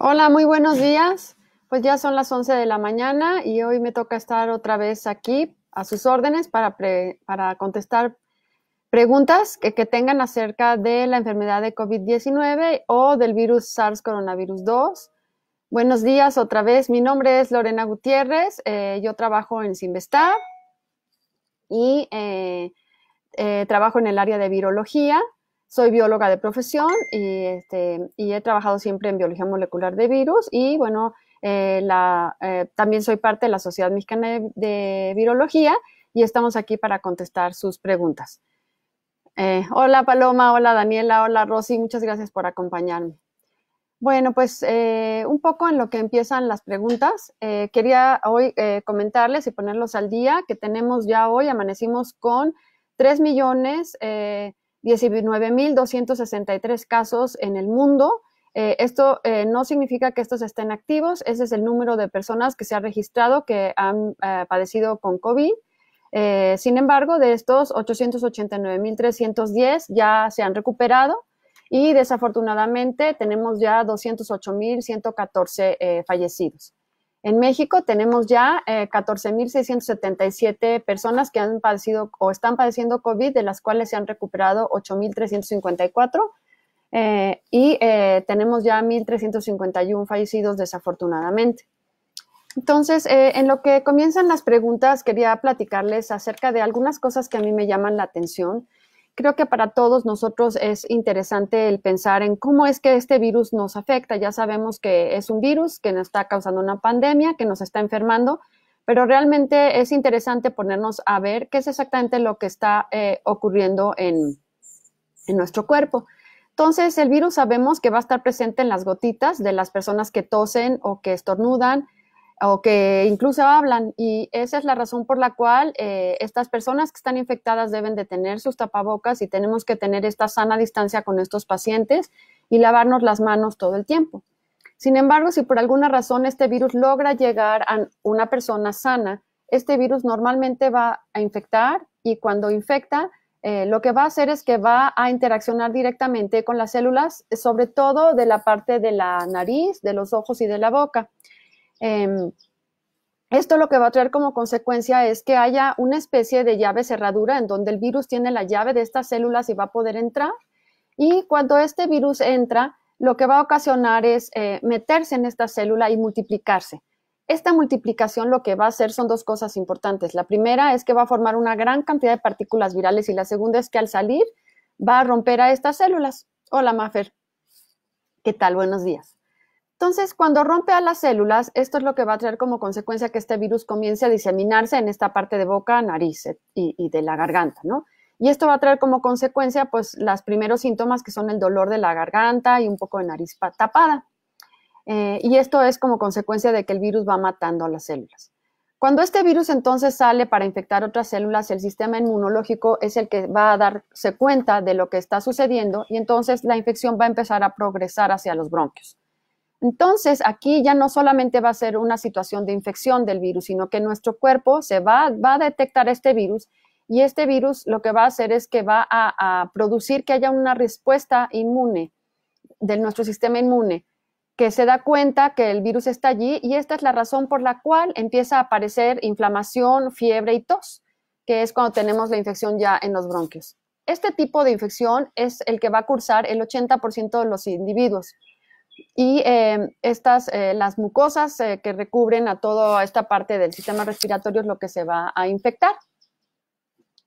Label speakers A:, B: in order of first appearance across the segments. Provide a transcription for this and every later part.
A: Hola, muy buenos días. Pues ya son las 11 de la mañana y hoy me toca estar otra vez aquí a sus órdenes para, para contestar preguntas que, tengan acerca de la enfermedad de COVID-19 o del virus SARS coronavirus 2. Buenos días otra vez. Mi nombre es Lorena Gutiérrez. Eh, yo trabajo en Sinvestab y eh, eh, trabajo en el área de virología soy bióloga de profesión este, y, he trabajado siempre en biología molecular de virus y bueno, eh, la, eh, también soy parte de la Sociedad Mexicana de, Virología y estamos aquí para contestar sus preguntas. Eh, hola Paloma, hola Daniela, hola Rosy, muchas gracias por acompañarme. Bueno, pues un poco en lo que empiezan las preguntas, quería hoy comentarles y ponerlos al día que tenemos ya hoy, amanecimos con 3 millones. 19.263 casos en el mundo. Eh, esto eh, no significa que estos estén activos, ese es el número de personas que se ha registrado que han eh, padecido con COVID. sin embargo, de estos 889.310 ya se han recuperado y desafortunadamente tenemos ya 208.114 fallecidos. En México tenemos ya 14.677 eh, personas que han padecido o están padeciendo COVID, de las cuales se han recuperado 8.354 y eh, eh, tenemos ya 1.351 fallecidos desafortunadamente. Entonces, en lo que comienzan las preguntas, quería platicarles acerca de algunas cosas que a mí me llaman la atención creo que para todos nosotros es interesante el pensar en cómo es que este virus nos afecta. Ya sabemos que es un virus que nos está causando una pandemia, que nos está enfermando, pero realmente es interesante ponernos a ver qué es exactamente lo que está eh, ocurriendo en nuestro cuerpo. Entonces, el virus sabemos que va a estar presente en las gotitas de las personas que tosen o que estornudan, o que incluso hablan. Y esa es la razón por la cual eh, estas personas que están infectadas deben de tener sus tapabocas y tenemos que tener esta sana distancia con estos pacientes y lavarnos las manos todo el tiempo. Sin embargo, si por alguna razón este virus logra llegar a una persona sana, este virus normalmente va a infectar y cuando infecta, eh, lo que va a hacer es que va a interaccionar directamente con las células, sobre todo de la parte de la nariz, de los ojos y de la boca. Em, esto lo que va a traer como consecuencia es que haya una especie de llave cerradura en donde el virus tiene la llave de estas células y va a poder entrar. Y cuando este virus entra, lo que va a ocasionar es eh, meterse en esta célula y multiplicarse. Esta multiplicación lo que va a hacer son dos cosas importantes. La primera es que va a formar una gran cantidad de partículas virales y la segunda es que al salir va a romper a estas células. Hola, Mafer. ¿Qué tal? Buenos días. Entonces, cuando rompe a las células, esto es lo que va a traer como consecuencia que este virus comience a diseminarse en esta parte de boca, nariz eh, y, de la garganta, ¿no? Y esto va a traer como consecuencia, pues, los primeros síntomas que son el dolor de la garganta y un poco de nariz tapada. Eh, y esto es como consecuencia de que el virus va matando a las células. Cuando este virus entonces sale para infectar otras células, el sistema inmunológico es el que va a darse cuenta de lo que está sucediendo y entonces la infección va a empezar a progresar hacia los bronquios. Entonces, aquí ya no solamente va a ser una situación de infección del virus, sino que nuestro cuerpo se va, a detectar este virus y este virus lo que va a hacer es que va a, a producir que haya una respuesta inmune de nuestro sistema inmune, que se da cuenta que el virus está allí y esta es la razón por la cual empieza a aparecer inflamación, fiebre y tos, que es cuando tenemos la infección ya en los bronquios. Este tipo de infección es el que va a cursar el 80% de los individuos y em, estas, eh, las mucosas eh, que recubren a toda esta parte del sistema respiratorio es lo que se va a infectar.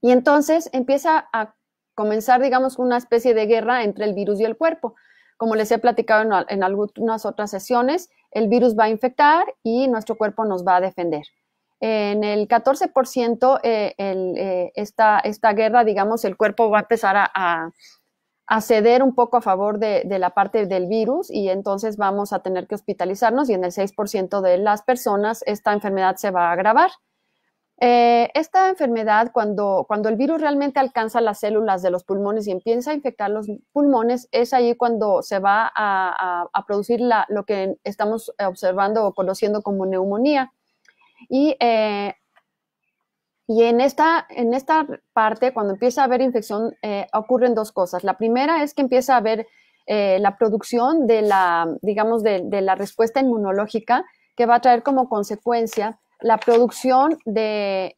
A: Y entonces empieza a comenzar, digamos, una especie de guerra entre el virus y el cuerpo. Como les he platicado en, algunas otras sesiones, el virus va a infectar y nuestro cuerpo nos va a defender. En el 14%, eh, el, esta, esta, guerra, digamos, el cuerpo va a empezar a a ceder un poco a favor de, la parte del virus y entonces vamos a tener que hospitalizarnos y en el 6% de las personas esta enfermedad se va a agravar. Eh, esta enfermedad, cuando, cuando el virus realmente alcanza las células de los pulmones y empieza a infectar los pulmones, es ahí cuando se va a, producir la, lo que estamos observando o conociendo como neumonía. Y eh, y en esta, en esta parte, cuando empieza a haber infección, eh, ocurren dos cosas. La primera es que empieza a haber eh, la producción de la, digamos, de, la respuesta inmunológica que va a traer como consecuencia la producción de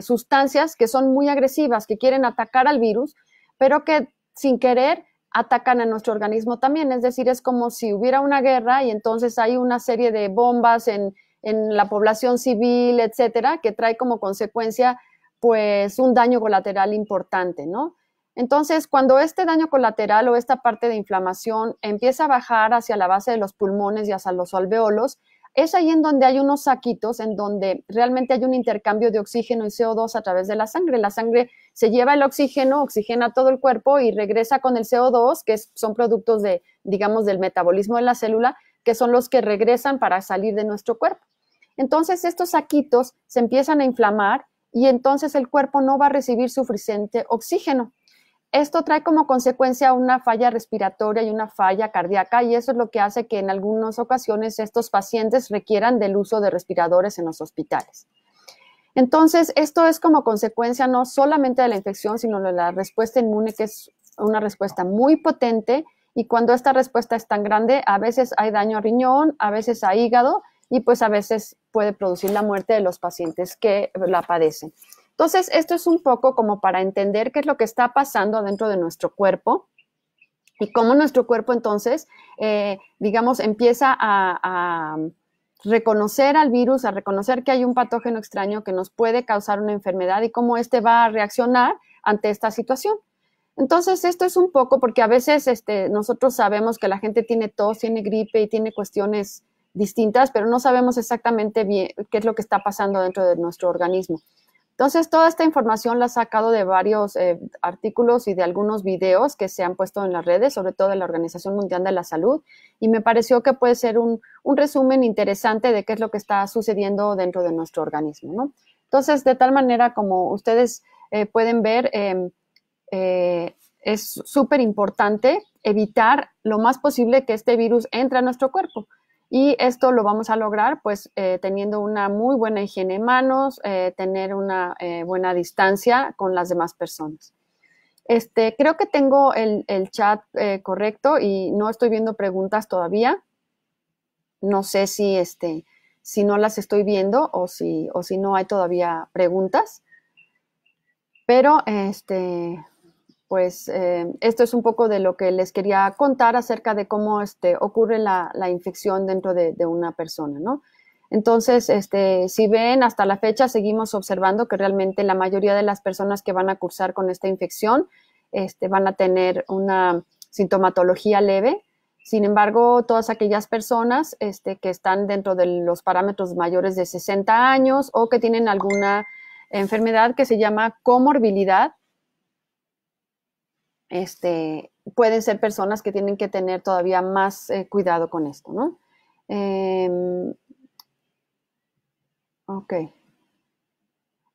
A: sustancias que son muy agresivas, que quieren atacar al virus, pero que sin querer atacan a nuestro organismo también. Es decir, es como si hubiera una guerra y entonces hay una serie de bombas en, en la población civil, etcétera, que trae como consecuencia pues un daño colateral importante, ¿no? Entonces, cuando este daño colateral o esta parte de inflamación empieza a bajar hacia la base de los pulmones y hacia los alveolos, es ahí en donde hay unos saquitos, en donde realmente hay un intercambio de oxígeno y CO2 a través de la sangre. La sangre se lleva el oxígeno, oxigena todo el cuerpo y regresa con el CO2, que son productos de, digamos, del metabolismo de la célula, que son los que regresan para salir de nuestro cuerpo. Entonces estos saquitos se empiezan a inflamar y entonces el cuerpo no va a recibir suficiente oxígeno. Esto trae como consecuencia una falla respiratoria y una falla cardíaca y eso es lo que hace que en algunas ocasiones estos pacientes requieran del uso de respiradores en los hospitales. Entonces, esto es como consecuencia no solamente de la infección, sino de la respuesta inmune, que es una respuesta muy potente. Y cuando esta respuesta es tan grande, a veces hay daño a riñón, a veces a hígado, y pues a veces puede producir la muerte de los pacientes que la padecen. Entonces, esto es un poco como para entender qué es lo que está pasando dentro de nuestro cuerpo y cómo nuestro cuerpo entonces, eh, digamos, empieza a, reconocer al virus, a reconocer que hay un patógeno extraño que nos puede causar una enfermedad y cómo éste va a reaccionar ante esta situación. Entonces, esto es un poco porque a veces este, nosotros sabemos que la gente tiene tos, tiene gripe y tiene cuestiones distintas, pero no sabemos exactamente bien qué es lo que está pasando dentro de nuestro organismo. Entonces, toda esta información la he sacado de varios eh, artículos y de algunos videos que se han puesto en las redes, sobre todo de la Organización Mundial de la Salud, y me pareció que puede ser un, resumen interesante de qué es lo que está sucediendo dentro de nuestro organismo. Entonces, de tal manera como ustedes eh, pueden ver, em, eh, es súper importante evitar lo más posible que este virus entre a nuestro cuerpo. Y esto lo vamos a lograr pues eh, teniendo una muy buena higiene en manos, eh, tener una eh, buena distancia con las demás personas. Este, creo que tengo el, chat correcto y no estoy viendo preguntas todavía. No sé si, este, si no las estoy viendo o si, o si no hay todavía preguntas. Pero este, pues eh, esto es un poco de lo que les quería contar acerca de cómo este, ocurre la, infección dentro de, una persona, ¿no? Entonces, este, si ven, hasta la fecha seguimos observando que realmente la mayoría de las personas que van a cursar con esta infección este, van a tener una sintomatología leve. Sin embargo, todas aquellas personas que están dentro de los parámetros mayores de 60 años o que tienen alguna enfermedad que se llama comorbilidad, este, pueden ser personas que tienen que tener todavía más eh, cuidado con esto, ¿no? Em, ok.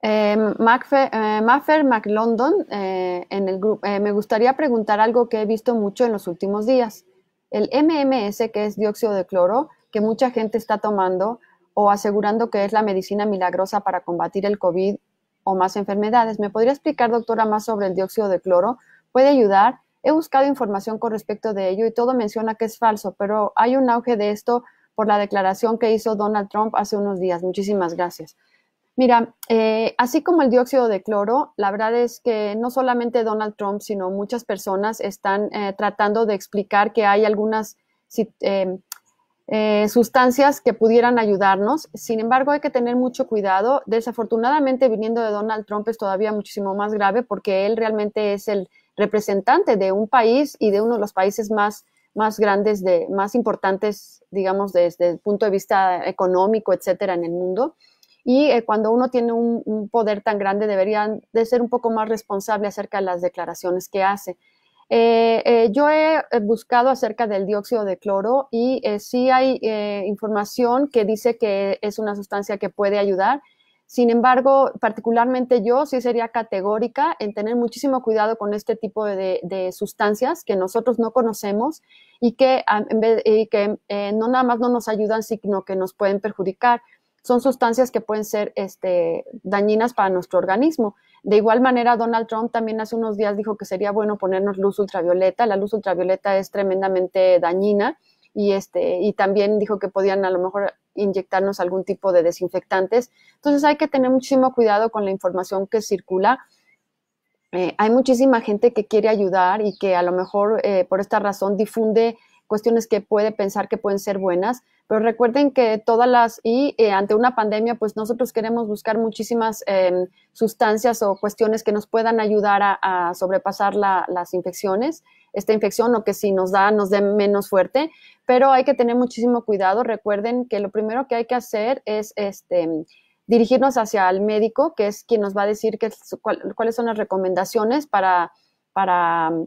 A: Em, Macfer, eh, Maffer McLondon eh, en el grupo. me gustaría preguntar algo que he visto mucho en los últimos días. El MMS, que es dióxido de cloro, que mucha gente está tomando o asegurando que es la medicina milagrosa para combatir el COVID o más enfermedades. ¿Me podría explicar, doctora, más sobre el dióxido de cloro? puede ayudar. He buscado información con respecto de ello y todo menciona que es falso, pero hay un auge de esto por la declaración que hizo Donald Trump hace unos días. Muchísimas gracias. Mira, eh, así como el dióxido de cloro, la verdad es que no solamente Donald Trump, sino muchas personas están eh, tratando de explicar que hay algunas eh, sustancias que pudieran ayudarnos. Sin embargo, hay que tener mucho cuidado. Desafortunadamente, viniendo de Donald Trump es todavía muchísimo más grave porque él realmente es el representante de un país y de uno de los países más, más grandes, de, más importantes, digamos, desde el punto de vista económico, etcétera, en el mundo. Y eh, cuando uno tiene un, poder tan grande, debería de ser un poco más responsable acerca de las declaraciones que hace. Eh, eh, yo he buscado acerca del dióxido de cloro y sí hay información que dice que es una sustancia que puede ayudar, sin embargo, particularmente yo sí sería categórica en tener muchísimo cuidado con este tipo de, sustancias que nosotros no conocemos y que, ah, que eh, no nada más no nos ayudan, sino que nos pueden perjudicar. Son sustancias que pueden ser este, dañinas para nuestro organismo. De igual manera, Donald Trump también hace unos días dijo que sería bueno ponernos luz ultravioleta. La luz ultravioleta es tremendamente dañina y, este, y también dijo que podían a lo mejor inyectarnos algún tipo de desinfectantes. Entonces hay que tener muchísimo cuidado con la información que circula. Eh, hay muchísima gente que quiere ayudar y que a lo mejor eh, por esta razón difunde cuestiones que puede pensar que pueden ser buenas, pero recuerden que todas las, y eh, ante una pandemia, pues nosotros queremos buscar muchísimas em, sustancias o cuestiones que nos puedan ayudar a, sobrepasar las infecciones, esta infección o que si nos da, nos dé menos fuerte, pero hay que tener muchísimo cuidado. Recuerden que lo primero que hay que hacer es este, dirigirnos hacia el médico, que es quien nos va a decir cuáles son las recomendaciones para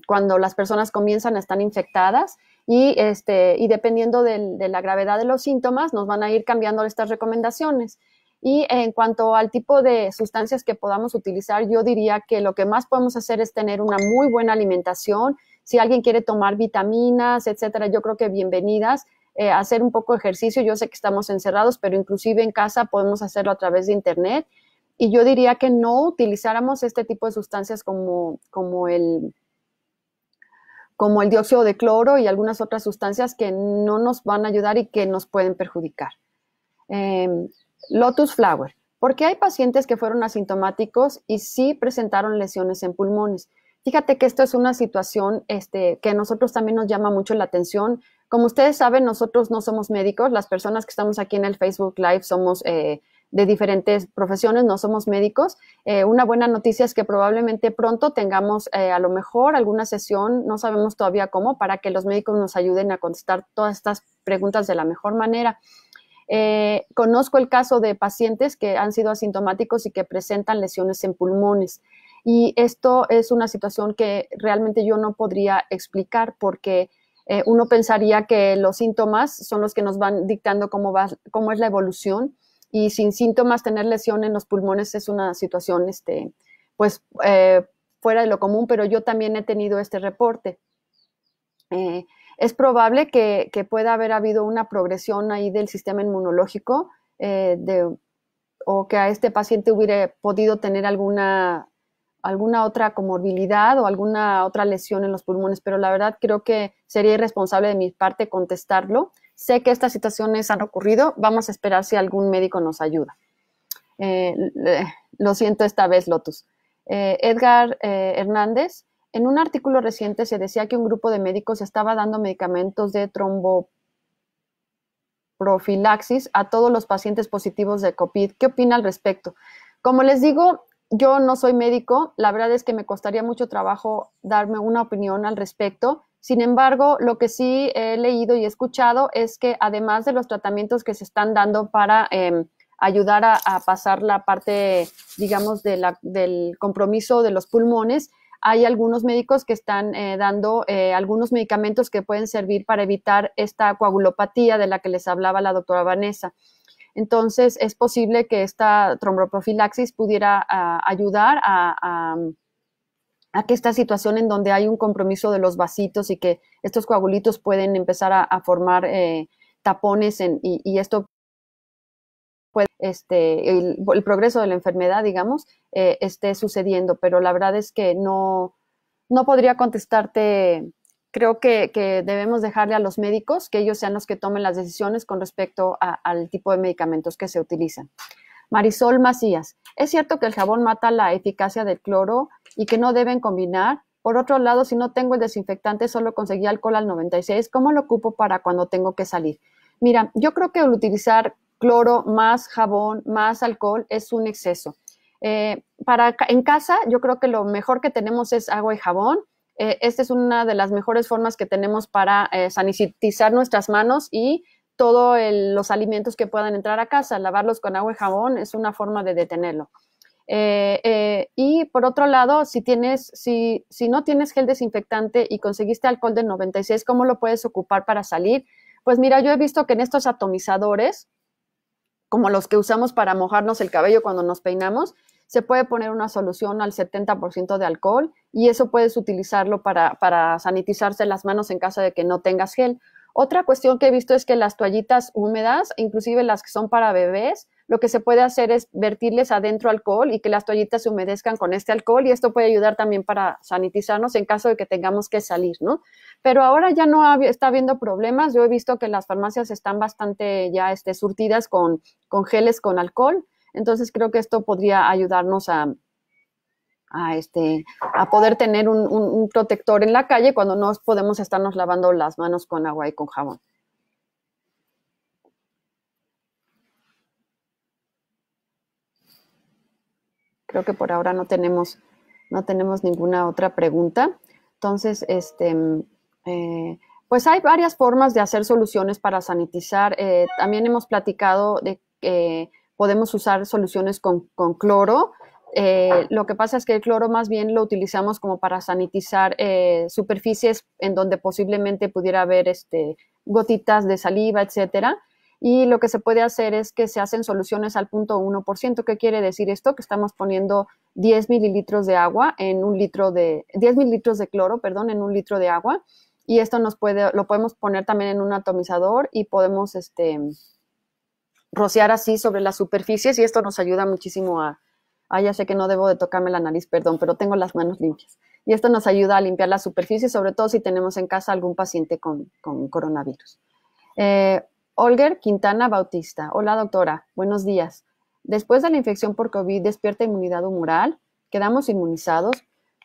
A: cuando las personas comienzan a estar infectadas y, este, y dependiendo de la gravedad de los síntomas, nos van a ir cambiando estas recomendaciones. Y en cuanto al tipo de sustancias que podamos utilizar, yo diría que lo que más podemos hacer es tener una muy buena alimentación. Si alguien quiere tomar vitaminas, etcétera, yo creo que bienvenidas. Eh, hacer un poco de ejercicio, yo sé que estamos encerrados, pero inclusive en casa podemos hacerlo a través de internet. Y yo diría que no utilizáramos este tipo de sustancias como, como el, como el dióxido de cloro y algunas otras sustancias que no nos van a ayudar y que nos pueden perjudicar. Em, lotus flower, porque hay pacientes que fueron asintomáticos y sí presentaron lesiones en pulmones. Fíjate que esto es una situación este, que a nosotros también nos llama mucho la atención. Como ustedes saben, nosotros no somos médicos, las personas que estamos aquí en el Facebook Live somos eh, de diferentes profesiones, no somos médicos. Eh, una buena noticia es que probablemente pronto tengamos eh, a lo mejor alguna sesión, no sabemos todavía cómo, para que los médicos nos ayuden a contestar todas estas preguntas de la mejor manera. Eh, conozco el caso de pacientes que han sido asintomáticos y que presentan lesiones en pulmones. Y esto es una situación que realmente yo no podría explicar porque uno pensaría que los síntomas son los que nos van dictando cómo, va, cómo es la evolución y sin síntomas tener lesión en los pulmones es una situación, este, pues, eh, fuera de lo común, pero yo también he tenido este reporte. Eh, es probable que, pueda haber habido una progresión ahí del sistema inmunológico eh, o que a este paciente hubiera podido tener alguna, alguna otra comorbilidad o alguna otra lesión en los pulmones, pero la verdad creo que sería irresponsable de mi parte contestarlo sé que estas situaciones han ocurrido, vamos a esperar si algún médico nos ayuda. Eh, lo siento esta vez, Lotus. Eh, Edgar eh, Hernández, en un artículo reciente se decía que un grupo de médicos estaba dando medicamentos de tromboprofilaxis a todos los pacientes positivos de COVID. ¿Qué opina al respecto? Como les digo, yo no soy médico, la verdad es que me costaría mucho trabajo darme una opinión al respecto. Sin embargo, lo que sí he leído y escuchado es que además de los tratamientos que se están dando para em, ayudar a, pasar la parte, digamos, del compromiso de los pulmones, hay algunos médicos que están eh, dando eh, algunos medicamentos que pueden servir para evitar esta coagulopatía de la que les hablaba la doctora Vanessa. Entonces, es posible que esta tromboprofilaxis pudiera ah, ayudar a, que esta situación en donde hay un compromiso de los vasitos y que estos coagulitos pueden empezar a, formar eh, tapones y, esto puede, este, el, progreso de la enfermedad, digamos, eh, esté sucediendo, pero la verdad es que no, no podría contestarte. Creo que, debemos dejarle a los médicos que ellos sean los que tomen las decisiones con respecto al tipo de medicamentos que se utilizan. Marisol Macías, ¿es cierto que el jabón mata la eficacia del cloro y que no deben combinar. Por otro lado, si no tengo el desinfectante, solo conseguí alcohol al 96, ¿cómo lo ocupo para cuando tengo que salir? Mira, yo creo que utilizar cloro más jabón más alcohol es un exceso. Eh, en casa, yo creo que lo mejor que tenemos es agua y jabón. Eh, esta es una de las mejores formas que tenemos para eh, sanitizar nuestras manos y todos los alimentos que puedan entrar a casa. Lavarlos con agua y jabón es una forma de detenerlo. Eh, eh, y por otro lado, si, tienes, si, si no tienes gel desinfectante y conseguiste alcohol del 96, ¿cómo lo puedes ocupar para salir? Pues mira, yo he visto que en estos atomizadores, como los que usamos para mojarnos el cabello cuando nos peinamos, se puede poner una solución al 70% de alcohol y eso puedes utilizarlo para, para sanitizarse las manos en caso de que no tengas gel. Otra cuestión que he visto es que las toallitas húmedas, inclusive las que son para bebés, lo que se puede hacer es vertirles adentro alcohol y que las toallitas se humedezcan con este alcohol y esto puede ayudar también para sanitizarnos en caso de que tengamos que salir, ¿no? Pero ahora ya no está habiendo problemas. Yo he visto que las farmacias están bastante ya este, surtidas con, con geles con alcohol. Entonces creo que esto podría ayudarnos a, este, a poder tener un protector en la calle cuando no podemos estarnos lavando las manos con agua y con jabón. Creo que por ahora no tenemos, no tenemos ninguna otra pregunta. Entonces, este, eh, pues hay varias formas de hacer soluciones para sanitizar. Eh, también hemos platicado de que podemos usar soluciones con, cloro. Eh, lo que pasa es que el cloro más bien lo utilizamos como para sanitizar superficies en donde posiblemente pudiera haber este, gotitas de saliva, etcétera y lo que se puede hacer es que se hacen soluciones al punto 1%. ¿Qué quiere decir esto? Que estamos poniendo 10 mililitros de agua en un litro de, 10 mililitros de cloro, perdón, en un litro de agua y esto nos puede, lo podemos poner también en un atomizador y podemos este, rociar así sobre las superficies y esto nos ayuda muchísimo a, ah, ya sé que no debo de tocarme la nariz, perdón, pero tengo las manos limpias. Y esto nos ayuda a limpiar las superficies, sobre todo si tenemos en casa algún paciente con, con coronavirus. Eh, Olger Quintana Bautista. Hola, doctora. Buenos días. Después de la infección por COVID, ¿despierta inmunidad humoral? ¿Quedamos inmunizados?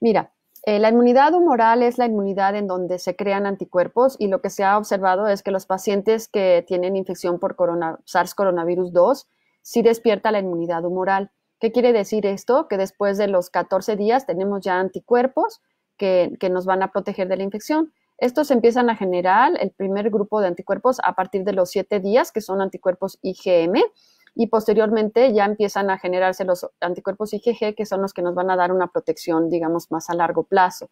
A: Mira, eh, la inmunidad humoral es la inmunidad en donde se crean anticuerpos y lo que se ha observado es que los pacientes que tienen infección por SARS coronavirus 2 sí despierta la inmunidad humoral. ¿Qué quiere decir esto? Que después de los 14 días tenemos ya anticuerpos que nos van a proteger de la infección. Estos empiezan a generar el primer grupo de anticuerpos a partir de los siete días, que son anticuerpos IgM, y posteriormente ya empiezan a generarse los anticuerpos IgG, que son los que nos van a dar una protección, digamos, más a largo plazo.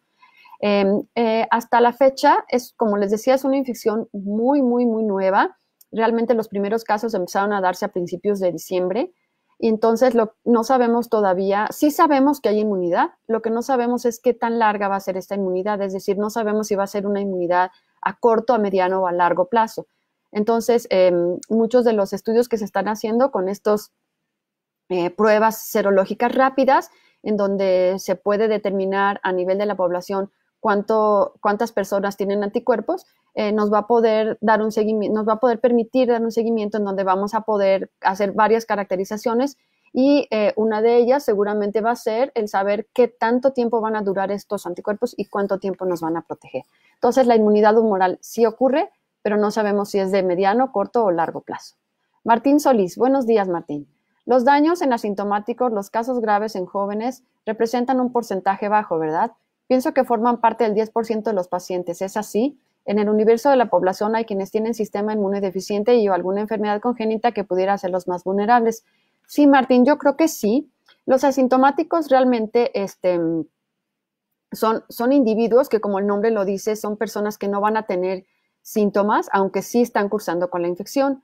A: Em, eh, hasta la fecha, es, como les decía, es una infección muy, muy, muy nueva. Realmente los primeros casos empezaron a darse a principios de diciembre. Y entonces lo, no sabemos todavía, sí sabemos que hay inmunidad, lo que no sabemos es qué tan larga va a ser esta inmunidad, es decir, no sabemos si va a ser una inmunidad a corto, a mediano o a largo plazo. Entonces, em, muchos de los estudios que se están haciendo con estas eh, pruebas serológicas rápidas, en donde se puede determinar a nivel de la población cuántas personas tienen anticuerpos, eh, nos va a poder dar un nos va a poder permitir dar un seguimiento en donde vamos a poder hacer varias caracterizaciones y eh, una de ellas seguramente va a ser el saber qué tanto tiempo van a durar estos anticuerpos y cuánto tiempo nos van a proteger. Entonces, la inmunidad humoral sí ocurre, pero no sabemos si es de mediano, corto o largo plazo. Martín Solís, buenos días, Martín. Los daños en asintomáticos, los casos graves en jóvenes, representan un porcentaje bajo, ¿verdad? Pienso que forman parte del 10% de los pacientes. ¿Es así? En el universo de la población hay quienes tienen sistema inmune deficiente y alguna enfermedad congénita que pudiera hacerlos más vulnerables. Sí, Martín, yo creo que sí. Los asintomáticos realmente este, son, son individuos que, como el nombre lo dice, son personas que no van a tener síntomas, aunque sí están cursando con la infección.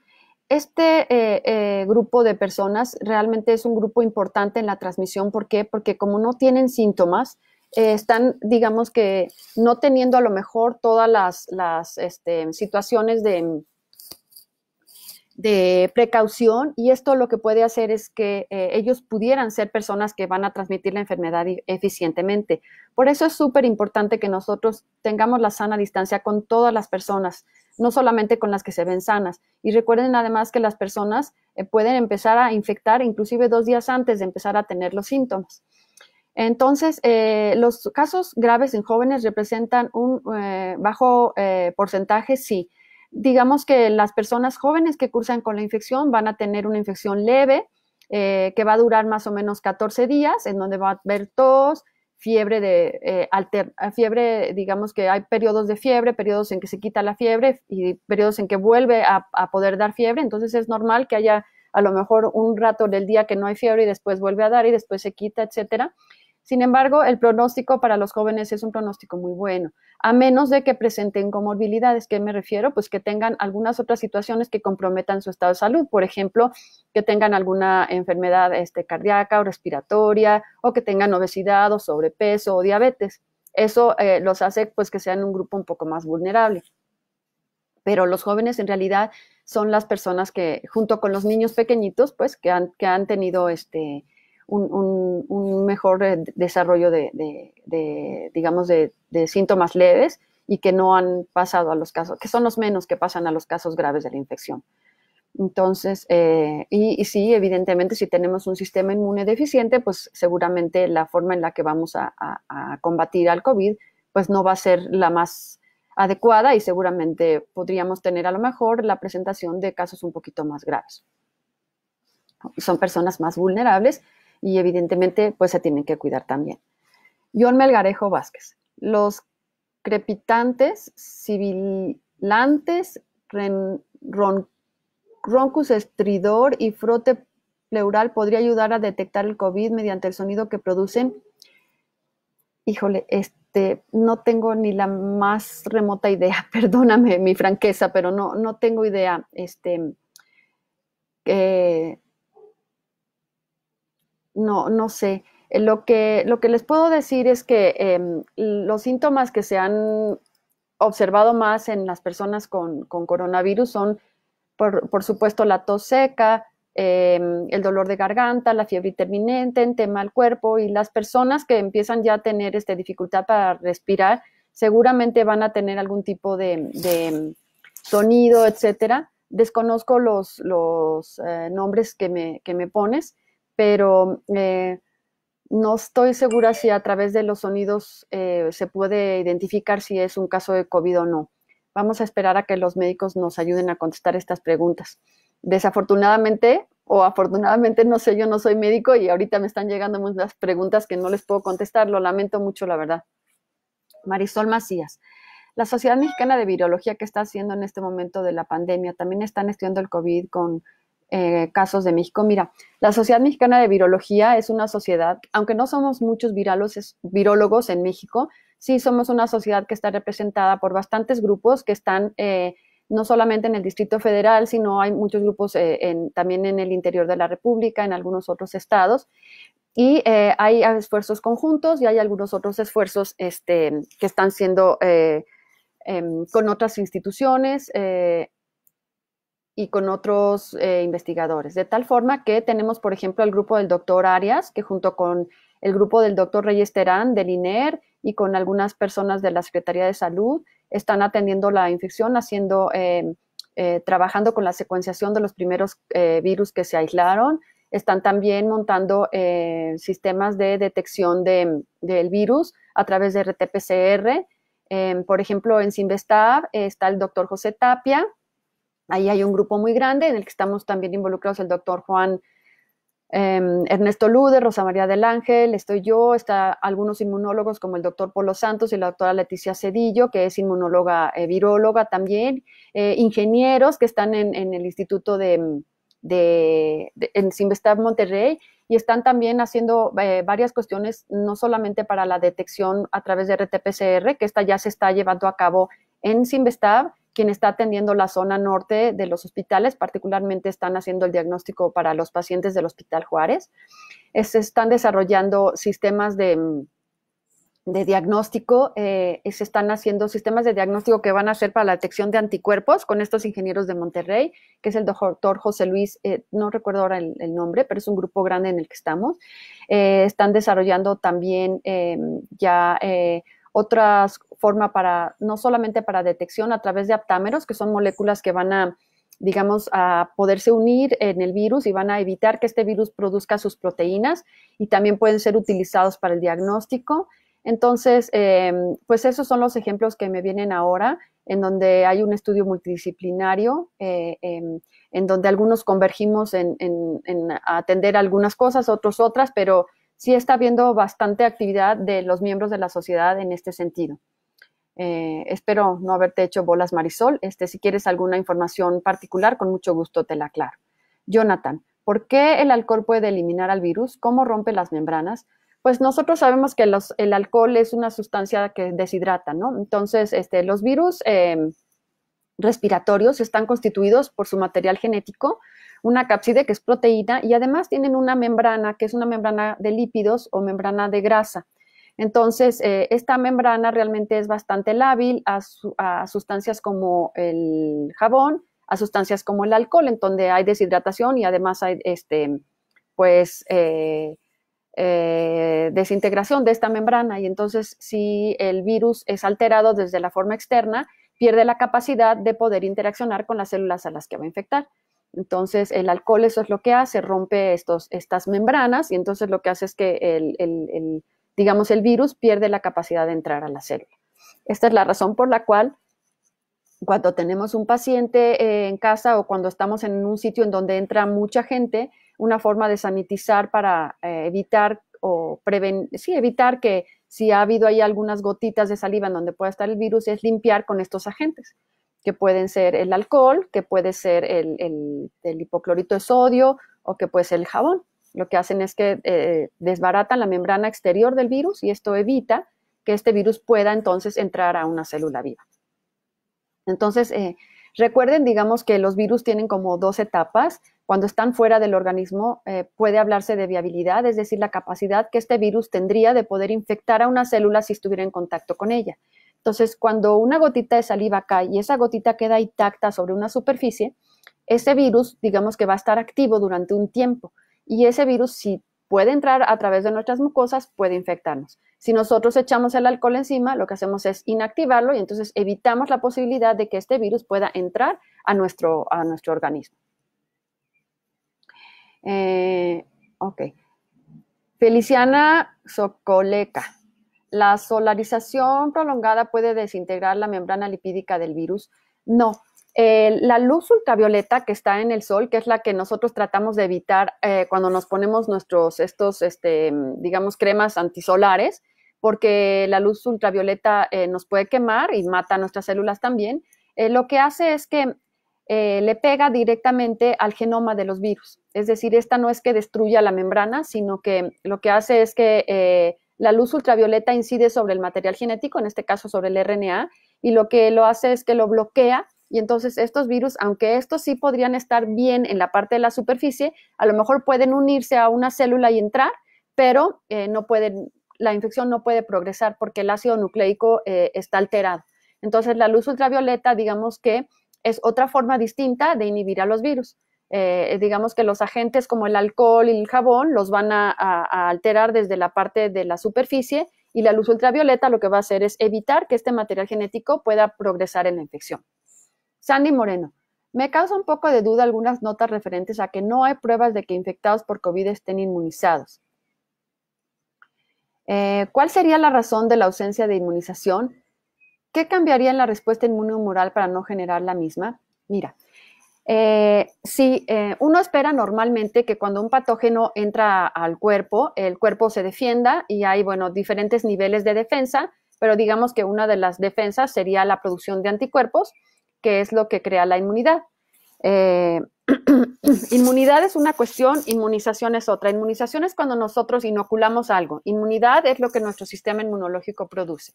A: Este eh, eh, grupo de personas realmente es un grupo importante en la transmisión. ¿Por qué? Porque como no tienen síntomas, eh, están, digamos que, no teniendo a lo mejor todas las, este, situaciones de, precaución y esto lo que puede hacer es que eh, ellos pudieran ser personas que van a transmitir la enfermedad e-, eficientemente. Por eso es súper importante que nosotros tengamos la sana distancia con todas las personas, no solamente con las que se ven sanas. Y recuerden además que las personas eh, pueden empezar a infectar inclusive dos días antes de empezar a tener los síntomas. Entonces, eh, los casos graves en jóvenes representan un eh, bajo eh, porcentaje, sí. Digamos que las personas jóvenes que cursan con la infección van a tener una infección leve que va a durar más o menos 14 días, en donde va a haber tos, fiebre de ah, fiebre, digamos que hay periodos de fiebre, periodos en que se quita la fiebre y periodos en que vuelve a, a poder dar fiebre. Entonces es normal que haya a lo mejor un rato del día que no hay fiebre y después vuelve a dar y después se quita, etcétera sin embargo, el pronóstico para los jóvenes es un pronóstico muy bueno, a menos de que presenten comorbilidades. ¿Qué me refiero? Pues que tengan algunas otras situaciones que comprometan su estado de salud, por ejemplo, que tengan alguna enfermedad este, cardíaca o respiratoria, o que tengan obesidad o sobrepeso o diabetes. Eso eh, los hace pues que sean un grupo un poco más vulnerable. Pero los jóvenes en realidad son las personas que, junto con los niños pequeñitos, pues que han, que han tenido este, un, mejor eh, desarrollo de, digamos, de, síntomas leves y que no han pasado a los casos, que son los menos que pasan a los casos graves de la infección. Entonces, eh, y, sí, evidentemente, si tenemos un sistema inmune deficiente, pues seguramente la forma en la que vamos a, a combatir al COVID, pues no va a ser la más adecuada y seguramente podríamos tener a lo mejor la presentación de casos un poquito más graves. Son personas más vulnerables y evidentemente pues se tienen que cuidar también. John Melgarejo Vázquez. Los crepitantes, sibilantes, roncus estridor y frote pleural podría ayudar a detectar el COVID mediante el sonido que producen. Híjole, este, no tengo ni la más remota idea, perdóname mi franqueza, pero no, no tengo idea. Este, eh, no, no sé. Eh, lo que, lo que les puedo decir es que em, los síntomas que se han observado más en las personas con, coronavirus son, por, supuesto, la tos seca, em, el dolor de garganta, la fiebre interminente, tema al cuerpo y las personas que empiezan ya a tener esta dificultad para respirar seguramente van a tener algún tipo de, sonido, etcétera. Desconozco los, los eh, nombres que me pones, pero eh, no estoy segura si a través de los sonidos eh, se puede identificar si es un caso de COVID o no. Vamos a esperar a que los médicos nos ayuden a contestar estas preguntas. Desafortunadamente o afortunadamente, no sé, yo no soy médico y ahorita me están llegando muchas preguntas que no les puedo contestar. Lo lamento mucho, la verdad. Marisol Macías. La Sociedad Mexicana de Virología que está haciendo en este momento de la pandemia, también están estudiando el COVID con eh, casos de México. Mira, la Sociedad Mexicana de Virología es una sociedad, aunque no somos muchos viralos, virólogos en México, sí somos una sociedad que está representada por bastantes grupos que están eh, no solamente en el Distrito Federal, sino hay muchos grupos eh, también en el interior de la República, en algunos otros estados. Y hay esfuerzos conjuntos y hay algunos otros esfuerzos este, que están siendo em, con otras instituciones y con otros eh, investigadores. De tal forma que tenemos, por ejemplo, el grupo del doctor Arias, que junto con el grupo del doctor Reyes Terán del INER y con algunas personas de la Secretaría de Salud, están atendiendo la infección, haciendo, eh, eh, trabajando con la secuenciación de los primeros virus que se aislaron. Están también montando sistemas de detección del virus a través de RT-PCR. Em, por ejemplo, en Simvestab está el doctor José Tapia, Ahí hay un grupo muy grande en el que estamos también involucrados el doctor Juan em, Ernesto Lude, Rosa María del Ángel, estoy yo, está algunos inmunólogos como el doctor Polo Santos y la doctora Leticia Cedillo, que es inmunóloga eh, viróloga también, eh, ingenieros que están en, el Instituto de, de, Monterrey y están también haciendo eh, varias cuestiones, no solamente para la detección a través de RT-PCR, que esta ya se está llevando a cabo en Simvestab, quien está atendiendo la zona norte de los hospitales, particularmente están haciendo el diagnóstico para los pacientes del Hospital Juárez. Se están desarrollando sistemas de, de diagnóstico, eh, se están haciendo sistemas de diagnóstico que van a ser para la detección de anticuerpos con estos ingenieros de Monterrey, que es el doctor José Luis, eh, no recuerdo ahora el, nombre, pero es un grupo grande en el que estamos. Eh, están desarrollando también ya otra forma para, no solamente para detección a través de aptámeros, que son moléculas que van a, digamos, a poderse unir en el virus y van a evitar que este virus produzca sus proteínas y también pueden ser utilizados para el diagnóstico. Entonces, em, pues esos son los ejemplos que me vienen ahora, en donde hay un estudio multidisciplinario, eh, em, en donde algunos convergimos en atender algunas cosas, otros otras, pero sí está habiendo bastante actividad de los miembros de la sociedad en este sentido. Eh, espero no haberte hecho bolas, Marisol. Este, si quieres alguna información particular, con mucho gusto te la aclaro. Jonathan, ¿por qué el alcohol puede eliminar al virus? ¿Cómo rompe las membranas? Pues nosotros sabemos que el alcohol es una sustancia que deshidrata, ¿no? Entonces, este, los virus eh, respiratorios están constituidos por su material genético una cápside, que es proteína, y además tienen una membrana, que es una membrana de lípidos o membrana de grasa. Entonces, eh, esta membrana realmente es bastante lábil a, sustancias como el jabón, a sustancias como el alcohol, en donde hay deshidratación y además hay este, pues, eh, eh, desintegración de esta membrana. Y entonces, si el virus es alterado desde la forma externa, pierde la capacidad de poder interaccionar con las células a las que va a infectar. Entonces el alcohol eso es lo que hace, rompe estos, estas membranas y entonces lo que hace es que el, digamos, el virus pierde la capacidad de entrar a la célula. Esta es la razón por la cual cuando tenemos un paciente eh, en casa o cuando estamos en un sitio en donde entra mucha gente, una forma de sanitizar para eh, evitar o prevenir, sí, evitar que si ha habido ahí algunas gotitas de saliva en donde pueda estar el virus es limpiar con estos agentes que pueden ser el alcohol, que puede ser el, hipoclorito de sodio o que puede ser el jabón. Lo que hacen es que eh, desbaratan la membrana exterior del virus y esto evita que este virus pueda entonces entrar a una célula viva. Entonces, eh, recuerden, digamos, que los virus tienen como dos etapas. Cuando están fuera del organismo eh, puede hablarse de viabilidad, es decir, la capacidad que este virus tendría de poder infectar a una célula si estuviera en contacto con ella. Entonces, cuando una gotita de saliva cae y esa gotita queda intacta sobre una superficie, ese virus, digamos que va a estar activo durante un tiempo. Y ese virus, si puede entrar a través de nuestras mucosas, puede infectarnos. Si nosotros echamos el alcohol encima, lo que hacemos es inactivarlo y entonces evitamos la posibilidad de que este virus pueda entrar a nuestro, a nuestro organismo. Eh, ok. Feliciana Socoleca ¿La solarización prolongada puede desintegrar la membrana lipídica del virus? No. la luz ultravioleta que está en el sol, que es la que nosotros tratamos de evitar eh, cuando nos ponemos nuestros, estos, este, digamos, cremas antisolares, porque la luz ultravioleta eh, nos puede quemar y mata nuestras células también, eh, lo que hace es que le pega directamente al genoma de los virus. Es decir, esta no es que destruya la membrana, sino que lo que hace es que la luz ultravioleta incide sobre el material genético, en este caso sobre el RNA, y lo que lo hace es que lo bloquea y entonces estos virus, aunque estos sí podrían estar bien en la parte de la superficie, a lo mejor pueden unirse a una célula y entrar, pero eh, no pueden, la infección no puede progresar porque el ácido nucleico eh, está alterado. Entonces la luz ultravioleta, digamos que es otra forma distinta de inhibir a los virus. Eh, digamos que los agentes como el alcohol y el jabón los van a, alterar desde la parte de la superficie y la luz ultravioleta lo que va a hacer es evitar que este material genético pueda progresar en la infección. Sandy Moreno, me causa un poco de duda algunas notas referentes a que no hay pruebas de que infectados por COVID estén inmunizados. Eh, ¿Cuál sería la razón de la ausencia de inmunización? ¿Qué cambiaría en la respuesta inmunomoral para no generar la misma? Mira, eh, sí, eh, uno espera normalmente que cuando un patógeno entra al cuerpo, el cuerpo se defienda y hay, bueno, diferentes niveles de defensa, pero digamos que una de las defensas sería la producción de anticuerpos, que es lo que crea la inmunidad. Eh, inmunidad es una cuestión, inmunización es otra. Inmunización es cuando nosotros inoculamos algo. Inmunidad es lo que nuestro sistema inmunológico produce.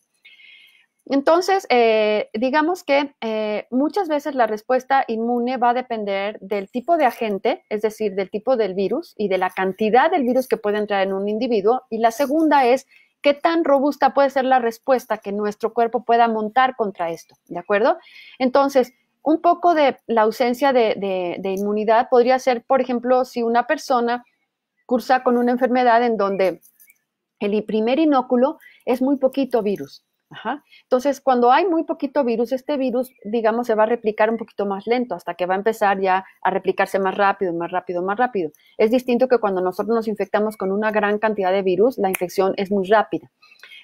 A: Entonces, eh, digamos que eh, muchas veces la respuesta inmune va a depender del tipo de agente, es decir, del tipo del virus y de la cantidad del virus que puede entrar en un individuo. Y la segunda es qué tan robusta puede ser la respuesta que nuestro cuerpo pueda montar contra esto, ¿de acuerdo? Entonces, un poco de la ausencia de inmunidad podría ser, por ejemplo, si una persona cursa con una enfermedad en donde el primer inóculo es muy poquito virus entonces, cuando hay muy poquito virus, este virus, digamos, se va a replicar un poquito más lento hasta que va a empezar ya a replicarse más rápido, más rápido, más rápido. Es distinto que cuando nosotros nos infectamos con una gran cantidad de virus, la infección es muy rápida.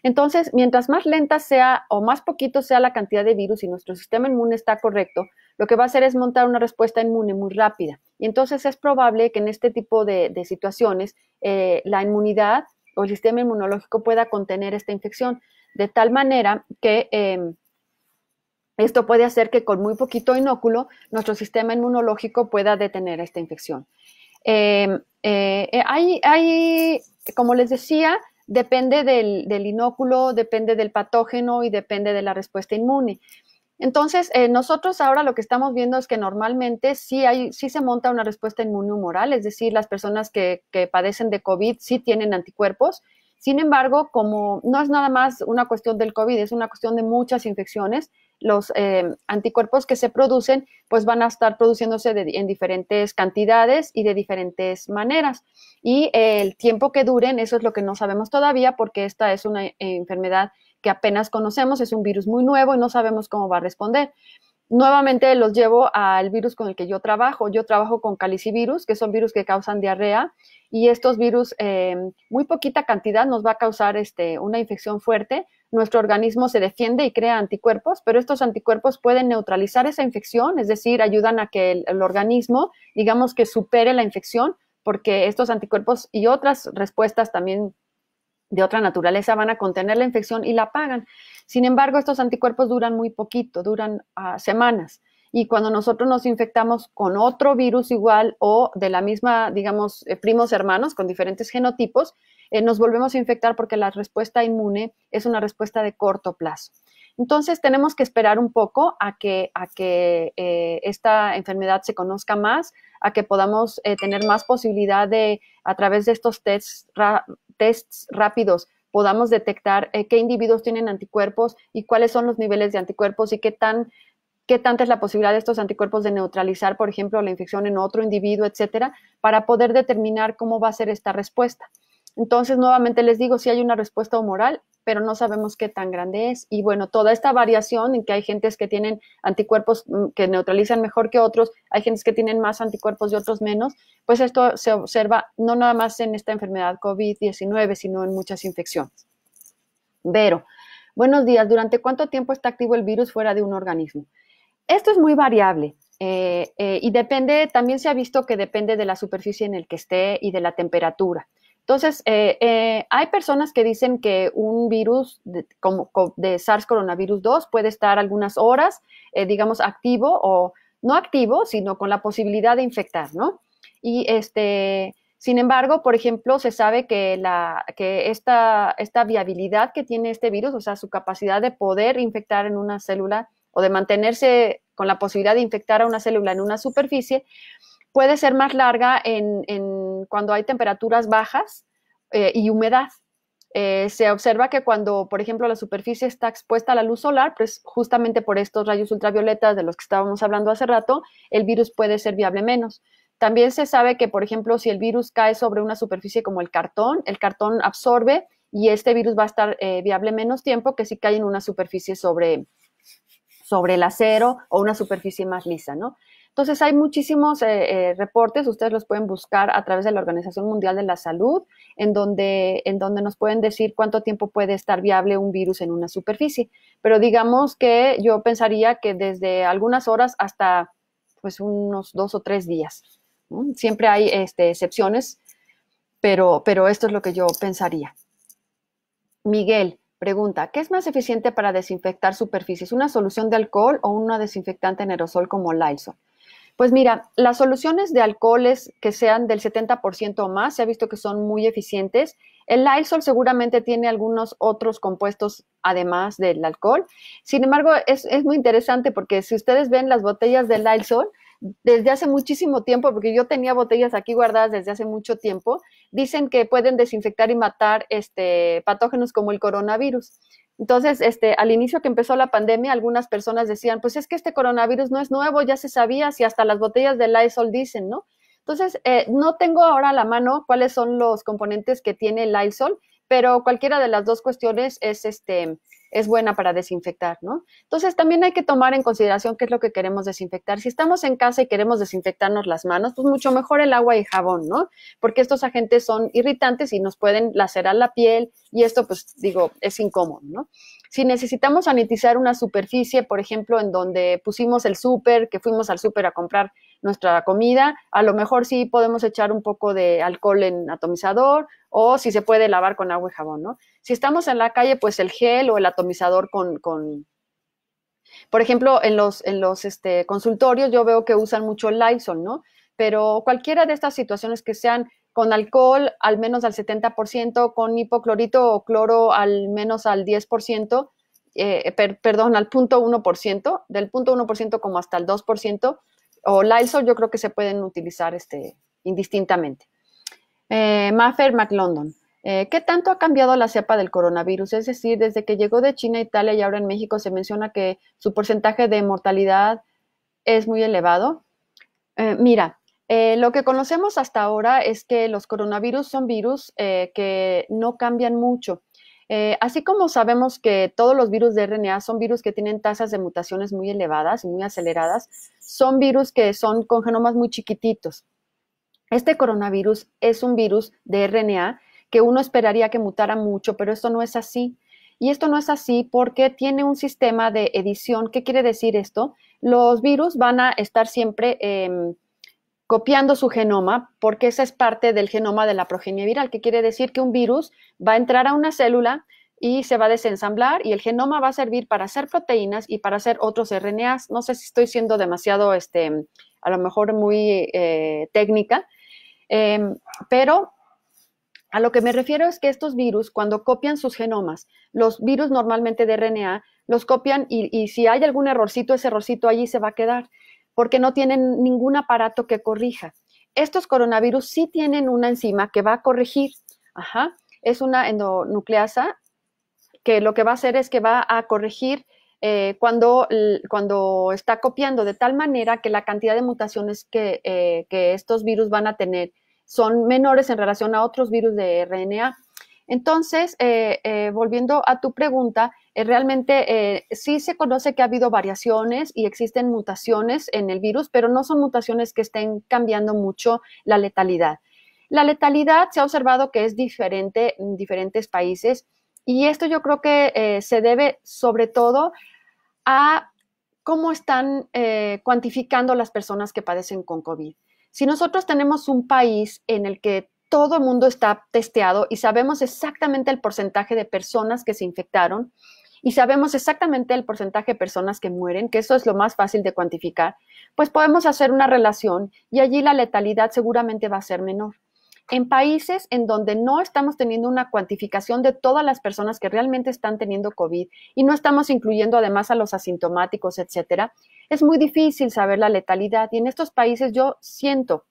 A: Entonces, mientras más lenta sea o más poquito sea la cantidad de virus y nuestro sistema inmune está correcto, lo que va a hacer es montar una respuesta inmune muy rápida. Y entonces es probable que en este tipo de, situaciones eh, la inmunidad o el sistema inmunológico pueda contener esta infección de tal manera que em, esto puede hacer que con muy poquito inóculo nuestro sistema inmunológico pueda detener esta infección. Em, eh, hay, como les decía, depende del, inóculo, depende del patógeno y depende de la respuesta inmune. Entonces, eh, nosotros ahora lo que estamos viendo es que normalmente sí, hay, se monta una respuesta humoral, es decir, las personas que, que padecen de COVID sí tienen anticuerpos, sin embargo, como no es nada más una cuestión del COVID, es una cuestión de muchas infecciones, los eh, anticuerpos que se producen pues van a estar produciéndose en diferentes cantidades y de diferentes maneras. Y el tiempo que duren, eso es lo que no sabemos todavía porque esta es una eh, enfermedad que apenas conocemos, es un virus muy nuevo y no sabemos cómo va a responder. Nuevamente los llevo al virus con el que yo trabajo. Yo trabajo con calicivirus, que son virus que causan diarrea, y estos virus, en em, muy poquita cantidad nos va a causar este, una infección fuerte. Nuestro organismo se defiende y crea anticuerpos, pero estos anticuerpos pueden neutralizar esa infección, es decir, ayudan a que el, el organismo, digamos que supere la infección, porque estos anticuerpos y otras respuestas también de otra naturaleza van a contener la infección y la pagan Sin embargo, estos anticuerpos duran muy poquito, duran ah, semanas. Y cuando nosotros nos infectamos con otro virus igual o de la misma, digamos, eh, primos hermanos con diferentes genotipos, eh, nos volvemos a infectar porque la respuesta inmune es una respuesta de corto plazo. Entonces tenemos que esperar un poco a que, a que eh, esta enfermedad se conozca más, a que podamos tener más posibilidad de, a través de estos tests tests rápidos podamos detectar eh, qué individuos tienen anticuerpos y cuáles son los niveles de anticuerpos y qué tan qué tanta es la posibilidad de estos anticuerpos de neutralizar, por ejemplo, la infección en otro individuo, etcétera, para poder determinar cómo va a ser esta respuesta. Entonces, nuevamente les digo, si hay una respuesta humoral, pero no sabemos qué tan grande es. Y bueno, toda esta variación en que hay gentes que tienen anticuerpos mm, que neutralizan mejor que otros, hay gentes que tienen más anticuerpos y otros menos, pues esto se observa no nada más en esta enfermedad COVID-19, sino en muchas infecciones. Vero, buenos días. ¿Durante cuánto tiempo está activo el virus fuera de un organismo? Esto es muy variable. Eh, eh, y depende, también se ha visto que depende de la superficie en el que esté y de la temperatura. Entonces, eh, eh, hay personas que dicen que un virus de, como, de SARS coronavirus 2 puede estar algunas horas, eh, digamos, activo o no activo, sino con la posibilidad de infectar, ¿no? Y este, sin embargo, por ejemplo, se sabe que, la, que esta, esta viabilidad que tiene este virus, o sea, su capacidad de poder infectar en una célula o de mantenerse con la posibilidad de infectar a una célula en una superficie, puede ser más larga en, cuando hay temperaturas bajas eh, y humedad. Eh, se observa que cuando, por ejemplo, la superficie está expuesta a la luz solar, pues justamente por estos rayos ultravioletas de los que estábamos hablando hace rato, el virus puede ser viable menos. También se sabe que, por ejemplo, si el virus cae sobre una superficie como el cartón, el cartón absorbe y este virus va a estar eh, viable menos tiempo que si cae en una superficie sobre, sobre el acero o una superficie más lisa, ¿no? Entonces hay muchísimos eh, eh, reportes, ustedes los pueden buscar a través de la Organización Mundial de la Salud, en donde, en donde nos pueden decir cuánto tiempo puede estar viable un virus en una superficie. Pero digamos que yo pensaría que desde algunas horas hasta pues unos dos o tres días. Siempre hay este, excepciones, pero, pero esto es lo que yo pensaría. Miguel, Pregunta, ¿qué es más eficiente para desinfectar superficies? ¿Una solución de alcohol o una desinfectante en aerosol como Lysol? Pues mira, las soluciones de alcoholes que sean del 70% o más, se ha visto que son muy eficientes. El Lysol seguramente tiene algunos otros compuestos además del alcohol. Sin embargo, es, muy interesante porque si ustedes ven las botellas del Lysol, desde hace muchísimo tiempo, porque yo tenía botellas aquí guardadas desde hace mucho tiempo, dicen que pueden desinfectar y matar este, patógenos como el coronavirus. Entonces, este, al inicio que empezó la pandemia, algunas personas decían, pues es que este coronavirus no es nuevo, ya se sabía, si hasta las botellas de Lysol dicen, ¿no? Entonces, eh, no tengo ahora a la mano cuáles son los componentes que tiene el Lysol, pero cualquiera de las dos cuestiones es este es buena para desinfectar, ¿no? Entonces también hay que tomar en consideración qué es lo que queremos desinfectar. Si estamos en casa y queremos desinfectarnos las manos, pues mucho mejor el agua y jabón, ¿no? Porque estos agentes son irritantes y nos pueden lacerar la piel y esto, pues digo, es incómodo, ¿no? Si necesitamos sanitizar una superficie, por ejemplo, en donde pusimos el súper, que fuimos al súper a comprar nuestra comida, a lo mejor sí podemos echar un poco de alcohol en atomizador o si se puede lavar con agua y jabón, ¿no? Si estamos en la calle, pues el gel o el atomizador con, con por ejemplo, en los, en los este, consultorios yo veo que usan mucho Lysol, ¿no? Pero cualquiera de estas situaciones que sean con alcohol al menos al 70%, con hipoclorito o cloro al menos al 10%, eh, perdón, al 1% del punto 1% como hasta el 2%, o Lysol yo creo que se pueden utilizar este, indistintamente. Eh, Maffer McLondon. Eh, ¿Qué tanto ha cambiado la cepa del coronavirus? Es decir, desde que llegó de China a Italia y ahora en México se menciona que su porcentaje de mortalidad es muy elevado. Eh, mira, eh, lo que conocemos hasta ahora es que los coronavirus son virus que no cambian mucho. así como sabemos que todos los virus de RNA son virus que tienen tasas de mutaciones muy elevadas y muy aceleradas, son virus que son con genomas muy chiquititos. Este coronavirus es un virus de RNA que uno esperaría que mutara mucho, pero esto no es así. Y esto no es así porque tiene un sistema de edición. ¿Qué quiere decir esto? Los virus van a estar siempre em, copiando su genoma porque esa es parte del genoma de la progenia viral, que quiere decir que un virus va a entrar a una célula y se va a desensamblar y el genoma va a servir para hacer proteínas y para hacer otros RNAs. No sé si estoy siendo demasiado, este, a lo mejor muy eh, técnica, Em, pero a lo que me refiero es que estos virus, cuando copian sus genomas, los virus normalmente de RNA, los copian y, si hay algún errorcito, ese errorcito allí se va a quedar, porque no tienen ningún aparato que corrija. Estos coronavirus sí tienen una enzima que va a corregir. Ajá. Es una endonucleasa que lo que va a hacer es que va a corregir eh, cuando, está copiando de tal manera que la cantidad de mutaciones eh, que, estos virus van a tener son menores en relación a otros virus de RNA. Entonces, eh, volviendo a tu pregunta, realmente sí se conoce que ha habido variaciones y existen mutaciones en el virus, pero no son mutaciones que estén cambiando mucho la letalidad. La letalidad se ha observado que es diferente en diferentes países y esto yo creo que se debe sobre todo a cómo están eh, cuantificando las personas que padecen con COVID. Si nosotros tenemos un país en el que todo el mundo está testeado y sabemos exactamente el porcentaje de personas que se infectaron y sabemos exactamente el porcentaje de personas que mueren, que eso es lo más fácil de cuantificar, pues podemos hacer una relación y allí la letalidad seguramente va a ser menor en países en donde no estamos teniendo una cuantificación de todas las personas que realmente están teniendo COVID y no estamos incluyendo además a los asintomáticos, etcétera, es muy difícil saber la letalidad. Y en estos países yo siento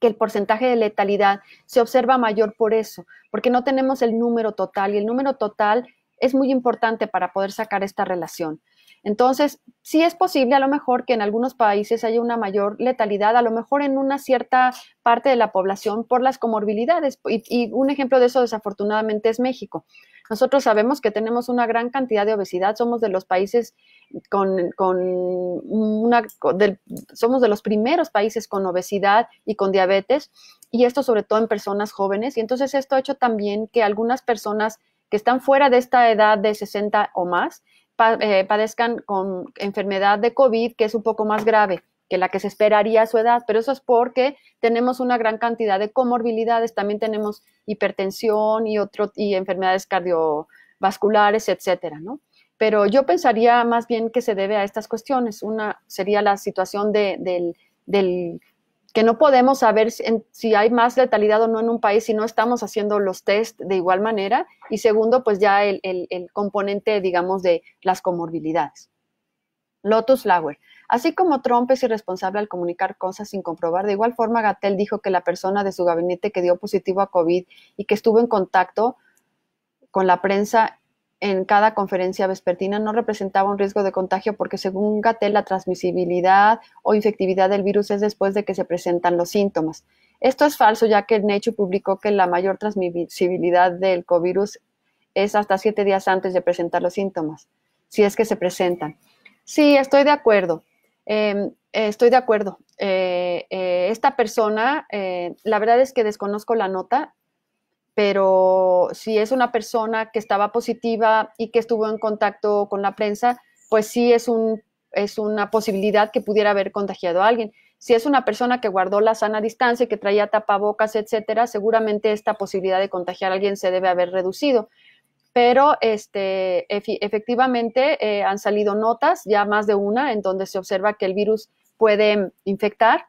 A: que el porcentaje de letalidad se observa mayor por eso, porque no tenemos el número total y el número total es muy importante para poder sacar esta relación. Entonces, sí es posible a lo mejor que en algunos países haya una mayor letalidad, a lo mejor en una cierta parte de la población por las comorbilidades. Y, un ejemplo de eso desafortunadamente es México. Nosotros sabemos que tenemos una gran cantidad de obesidad, somos de los países con, con una, somos de los primeros países con obesidad y con diabetes, y esto sobre todo en personas jóvenes. Y entonces esto ha hecho también que algunas personas que están fuera de esta edad de 60 o más eh, padezcan con enfermedad de COVID, que es un poco más grave que la que se esperaría a su edad, pero eso es porque tenemos una gran cantidad de comorbilidades, también tenemos hipertensión y, otro, y enfermedades cardiovasculares, etcétera, ¿no? Pero yo pensaría más bien que se debe a estas cuestiones. Una sería la situación del que no podemos saber si, hay más letalidad o no en un país si no estamos haciendo los test de igual manera. Y segundo, pues ya el, componente, digamos, de las comorbilidades. Lotus Lauer. Así como Trump es irresponsable al comunicar cosas sin comprobar, de igual forma Gatel dijo que la persona de su gabinete que dio positivo a COVID y que estuvo en contacto con la prensa en cada conferencia vespertina no representaba un riesgo de contagio porque según Gatel la transmisibilidad o infectividad del virus es después de que se presentan los síntomas. Esto es falso ya que Nature publicó que la mayor transmisibilidad del covirus es hasta siete días antes de presentar los síntomas, si es que se presentan. Sí, estoy de acuerdo. Em, estoy de acuerdo. Eh, eh, esta persona, eh, la verdad es que desconozco la nota, pero si es una persona que estaba positiva y que estuvo en contacto con la prensa, pues sí es, un, una posibilidad que pudiera haber contagiado a alguien. Si es una persona que guardó la sana distancia y que traía tapabocas, etcétera, seguramente esta posibilidad de contagiar a alguien se debe haber reducido. Pero este, efectivamente eh, han salido notas, ya más de una, en donde se observa que el virus puede infectar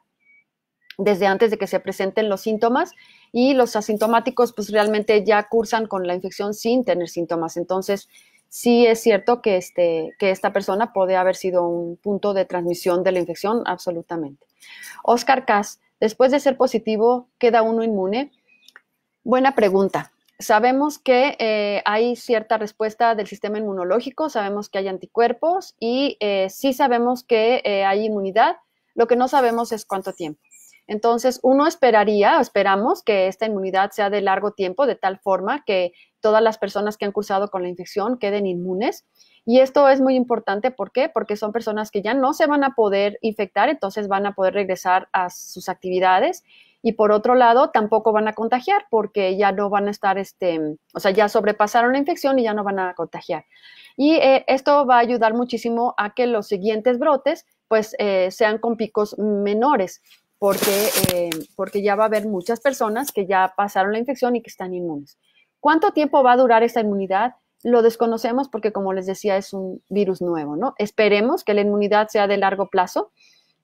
A: desde antes de que se presenten los síntomas y los asintomáticos pues realmente ya cursan con la infección sin tener síntomas. Entonces, sí es cierto que, este, que esta persona puede haber sido un punto de transmisión de la infección, absolutamente. Oscar Cas, después de ser positivo, ¿queda uno inmune? Buena pregunta. Sabemos que eh, hay cierta respuesta del sistema inmunológico, sabemos que hay anticuerpos y eh, sí sabemos que eh, hay inmunidad. Lo que no sabemos es cuánto tiempo. Entonces, uno esperaría esperamos que esta inmunidad sea de largo tiempo, de tal forma que todas las personas que han cursado con la infección queden inmunes. Y esto es muy importante, ¿por qué? Porque son personas que ya no se van a poder infectar, entonces van a poder regresar a sus actividades. Y por otro lado, tampoco van a contagiar porque ya no van a estar, este, o sea, ya sobrepasaron la infección y ya no van a contagiar. Y eh, esto va a ayudar muchísimo a que los siguientes brotes, pues, eh, sean con picos menores porque, eh, porque ya va a haber muchas personas que ya pasaron la infección y que están inmunes. ¿Cuánto tiempo va a durar esta inmunidad? Lo desconocemos porque, como les decía, es un virus nuevo, ¿no? Esperemos que la inmunidad sea de largo plazo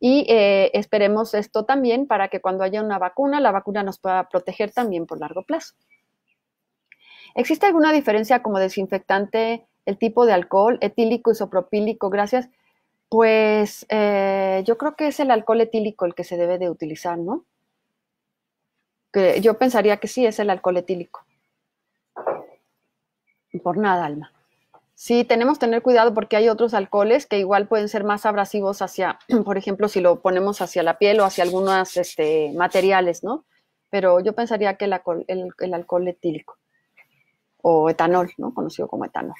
A: y eh, esperemos esto también para que cuando haya una vacuna, la vacuna nos pueda proteger también por largo plazo. ¿Existe alguna diferencia como desinfectante, el tipo de alcohol, etílico, isopropílico, gracias? Pues eh, yo creo que es el alcohol etílico el que se debe de utilizar, ¿no? Que yo pensaría que sí es el alcohol etílico. Por nada, Alma. Sí, tenemos que tener cuidado porque hay otros alcoholes que igual pueden ser más abrasivos hacia, por ejemplo, si lo ponemos hacia la piel o hacia algunos este, materiales, ¿no? Pero yo pensaría que el alcohol, etílico o etanol, ¿no? Conocido como etanol.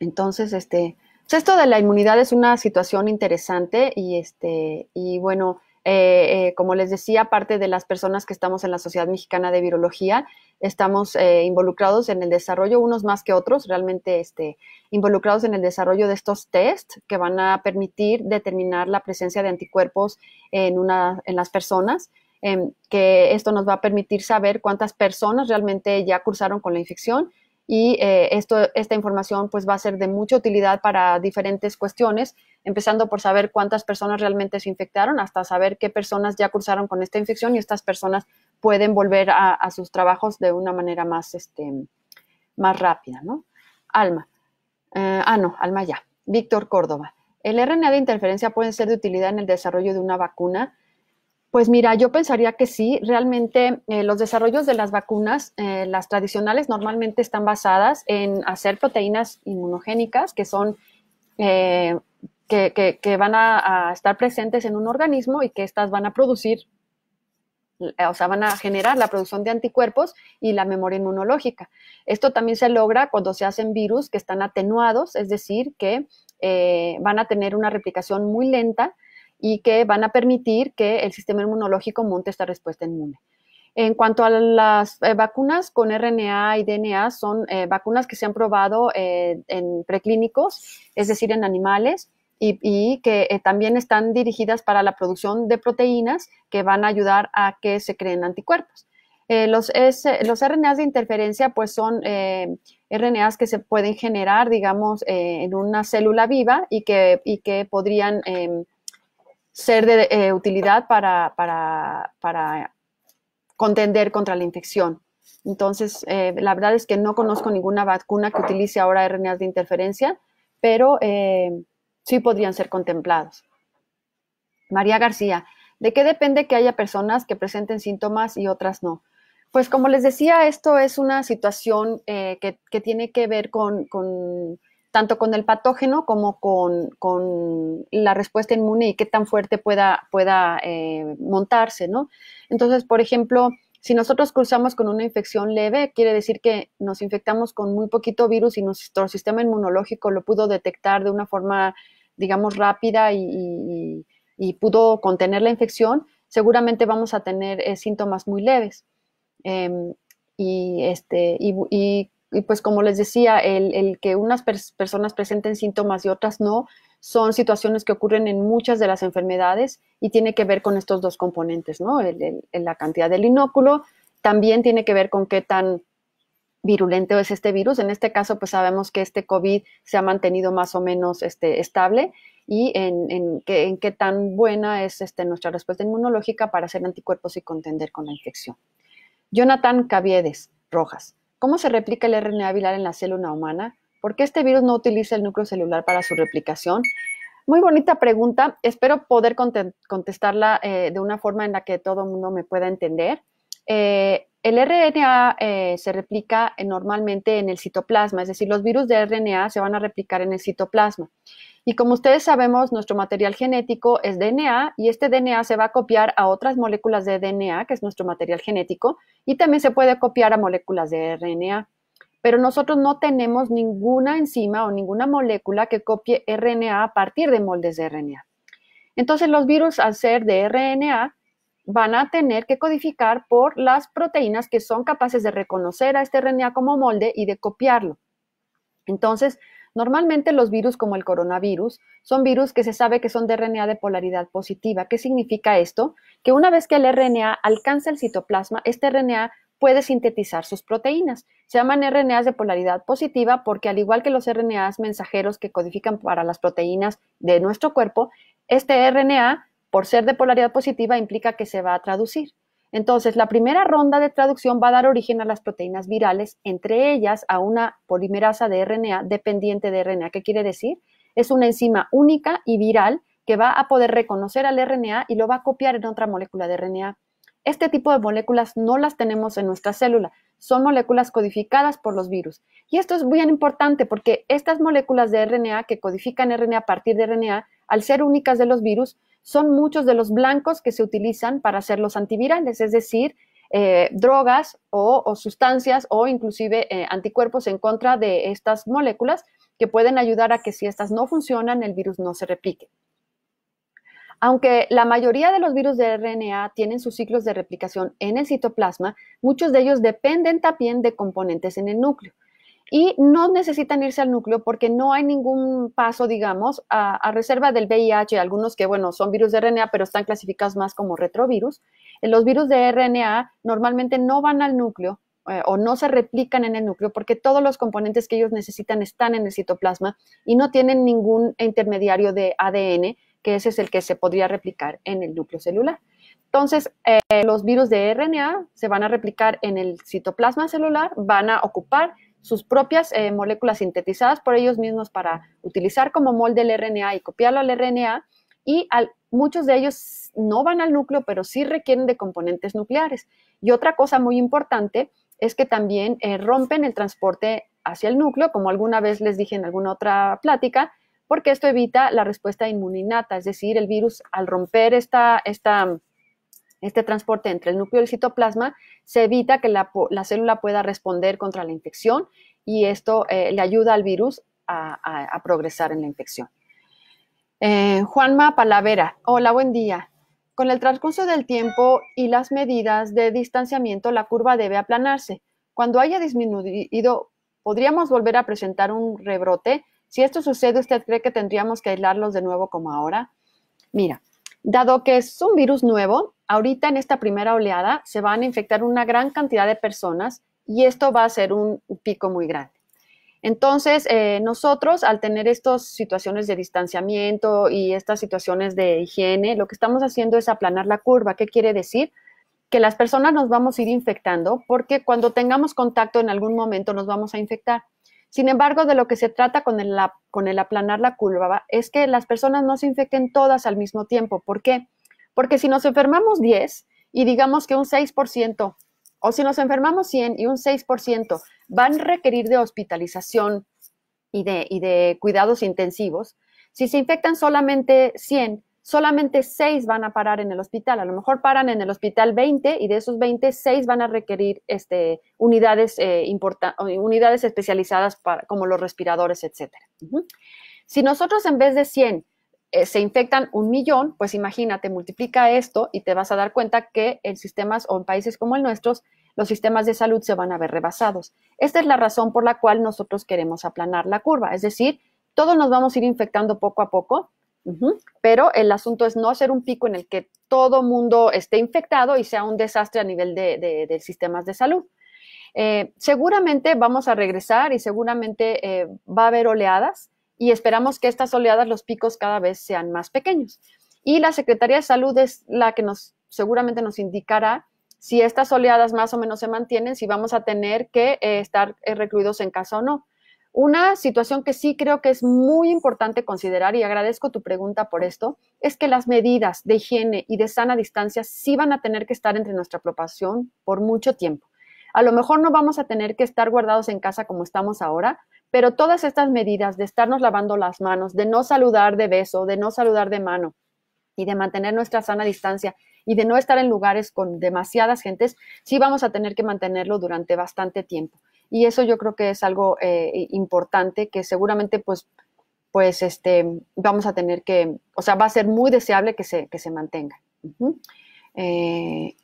A: Entonces, este, esto de la inmunidad es una situación interesante y, este, y bueno, eh, eh, como les decía, parte de las personas que estamos en la Sociedad Mexicana de Virología, estamos eh, involucrados en el desarrollo, unos más que otros, realmente este, involucrados en el desarrollo de estos test que van a permitir determinar la presencia de anticuerpos en, una, en las personas. Em, que esto nos va a permitir saber cuántas personas realmente ya cursaron con la infección y eh, esto, esta información pues va a ser de mucha utilidad para diferentes cuestiones, empezando por saber cuántas personas realmente se infectaron hasta saber qué personas ya cursaron con esta infección y estas personas pueden volver a, sus trabajos de una manera más, este, más rápida, ¿no? Alma. Eh, ah, no, Alma ya. Víctor Córdoba. El RNA de interferencia puede ser de utilidad en el desarrollo de una vacuna. Pues mira, yo pensaría que sí. Realmente eh, los desarrollos de las vacunas, eh, las tradicionales normalmente están basadas en hacer proteínas inmunogénicas que son eh, que, van a, a, estar presentes en un organismo y que estas van a producir, o sea, van a generar la producción de anticuerpos y la memoria inmunológica. Esto también se logra cuando se hacen virus que están atenuados, es decir, que van a tener una replicación muy lenta y que van a permitir que el sistema inmunológico monte esta respuesta inmune. En cuanto a las eh, vacunas con RNA y DNA, son eh, vacunas que se han probado eh, en preclínicos, es decir, en animales, y, que también están dirigidas para la producción de proteínas que van a ayudar a que se creen anticuerpos. los, los RNAs de interferencia, pues son RNAs que se pueden generar, digamos, en una célula viva y que, y que podrían em, ser de eh, utilidad para, contender contra la infección. Entonces, eh, la verdad es que no conozco ninguna vacuna que utilice ahora RNAs de interferencia, pero eh, sí podrían ser contemplados. María García, ¿de qué depende que haya personas que presenten síntomas y otras no? Pues como les decía, esto es una situación que, tiene que ver con, con tanto con el patógeno como con, la respuesta inmune y qué tan fuerte pueda, pueda eh, montarse, ¿no? Entonces, por ejemplo, si nosotros cruzamos con una infección leve, quiere decir que nos infectamos con muy poquito virus y nuestro sistema inmunológico lo pudo detectar de una forma, digamos, rápida y, y, pudo contener la infección, seguramente vamos a tener eh, síntomas muy leves. Em, y, este, y y pues como les decía, el, que unas personas presenten síntomas y otras no, son situaciones que ocurren en muchas de las enfermedades y tiene que ver con estos dos componentes, ¿no? El, la cantidad del inóculo también tiene que ver con qué tan virulento es este virus. En este caso, pues sabemos que este COVID se ha mantenido más o menos este, estable y en, en, qué, en qué tan buena es este, nuestra respuesta inmunológica para hacer anticuerpos y contender con la infección. Jonathan Caviedes Rojas. ¿Cómo se replica el RNA viral en la célula humana? ¿Por qué este virus no utiliza el núcleo celular para su replicación? Muy bonita pregunta. Espero poder contestarla eh, de una forma en la que todo el mundo me pueda entender. Eh, el RNA eh, se replica normalmente en el citoplasma, es decir, los virus de RNA se van a replicar en el citoplasma. Y como ustedes sabemos, nuestro material genético es DNA y este DNA se va a copiar a otras moléculas de DNA, que es nuestro material genético, y también se puede copiar a moléculas de RNA. Pero nosotros no tenemos ninguna enzima o ninguna molécula que copie RNA a partir de moldes de RNA. Entonces los virus al ser de RNA van a tener que codificar por las proteínas que son capaces de reconocer a este RNA como molde y de copiarlo. Entonces, Normalmente los virus como el coronavirus son virus que se sabe que son de RNA de polaridad positiva. ¿Qué significa esto? Que una vez que el RNA alcanza el citoplasma, este RNA puede sintetizar sus proteínas. Se llaman RNAs de polaridad positiva porque al igual que los RNAs mensajeros que codifican para las proteínas de nuestro cuerpo, este RNA, por ser de polaridad positiva, implica que se va a traducir. Entonces, la primera ronda de traducción va a dar origen a las proteínas virales, entre ellas a una polimerasa de RNA dependiente de RNA. ¿Qué quiere decir? Es una enzima única y viral que va a poder reconocer al RNA y lo va a copiar en otra molécula de RNA. Este tipo de moléculas no las tenemos en nuestra célula, son moléculas codificadas por los virus. Y esto es muy importante porque estas moléculas de RNA que codifican RNA a partir de RNA, al ser únicas de los virus, son muchos de los blancos que se utilizan para hacer los antivirales, es decir, eh, drogas o, sustancias o inclusive eh, anticuerpos en contra de estas moléculas que pueden ayudar a que si estas no funcionan, el virus no se replique. Aunque la mayoría de los virus de RNA tienen sus ciclos de replicación en el citoplasma, muchos de ellos dependen también de componentes en el núcleo y no necesitan irse al núcleo porque no hay ningún paso, digamos, a, reserva del VIH, algunos que, bueno, son virus de RNA, pero están clasificados más como retrovirus. Eh, los virus de RNA normalmente no van al núcleo eh, o no se replican en el núcleo porque todos los componentes que ellos necesitan están en el citoplasma y no tienen ningún intermediario de ADN, que ese es el que se podría replicar en el núcleo celular. Entonces, eh, los virus de RNA se van a replicar en el citoplasma celular, van a ocupar sus propias eh, moléculas sintetizadas por ellos mismos para utilizar como molde el RNA y copiarlo al RNA y muchos de ellos no van al núcleo, pero sí requieren de componentes nucleares. Y otra cosa muy importante es que también eh, rompen el transporte hacia el núcleo, como alguna vez les dije en alguna otra plática, porque esto evita la respuesta inmuninata, es decir, el virus al romper esta, esta este transporte entre el núcleo y el citoplasma, se evita que la, célula pueda responder contra la infección y esto eh, le ayuda al virus a, progresar en la infección. Eh, Juanma Palavera, hola, buen día. Con el transcurso del tiempo y las medidas de distanciamiento, la curva debe aplanarse. Cuando haya disminuido, podríamos volver a presentar un rebrote. Si esto sucede, ¿usted cree que tendríamos que aislarlos de nuevo como ahora? Mira, dado que es un virus nuevo, ahorita en esta primera oleada se van a infectar una gran cantidad de personas y esto va a ser un pico muy grande. Entonces, eh, nosotros al tener estas situaciones de distanciamiento y estas situaciones de higiene, lo que estamos haciendo es aplanar la curva. ¿Qué quiere decir? Que las personas nos vamos a ir infectando porque cuando tengamos contacto en algún momento nos vamos a infectar. Sin embargo, de lo que se trata con el, aplanar la curva es que las personas no se infecten todas al mismo tiempo. ¿Por qué? Porque si nos enfermamos 10 y digamos que un 6%, o si nos enfermamos 100 y un 6% van a requerir de hospitalización y de, de cuidados intensivos, si se infectan solamente 100, solamente 6 van a parar en el hospital. A lo mejor paran en el hospital 20 y de esos 20, 6 van a requerir este, unidades, eh, unidades especializadas para, como los respiradores, etc. Si nosotros en vez de 100 eh, se infectan un millón, pues imagínate, multiplica esto y te vas a dar cuenta que en sistemas o en países como el nuestro, los sistemas de salud se van a ver rebasados. Esta es la razón por la cual nosotros queremos aplanar la curva, es decir, todos nos vamos a ir infectando poco a poco, Pero el asunto es no hacer un pico en el que todo mundo esté infectado y sea un desastre a nivel de, sistemas de salud. Eh, seguramente vamos a regresar y seguramente eh, va a haber oleadas y esperamos que estas oleadas, los picos cada vez sean más pequeños. Y la Secretaría de Salud es la que nos seguramente nos indicará si estas oleadas más o menos se mantienen, si vamos a tener que eh, estar eh, recluidos en casa o no. Una situación que sí creo que es muy importante considerar, y agradezco tu pregunta por esto, es que las medidas de higiene y de sana distancia sí van a tener que estar entre nuestra población por mucho tiempo. A lo mejor no vamos a tener que estar guardados en casa como estamos ahora, pero todas estas medidas de estarnos lavando las manos, de no saludar de beso, de no saludar de mano y de mantener nuestra sana distancia y de no estar en lugares con demasiadas gentes, sí vamos a tener que mantenerlo durante bastante tiempo. Y eso yo creo que es algo eh, importante que seguramente pues pues este, vamos a tener que, o sea, va a ser muy deseable que se, se mantenga. Eh,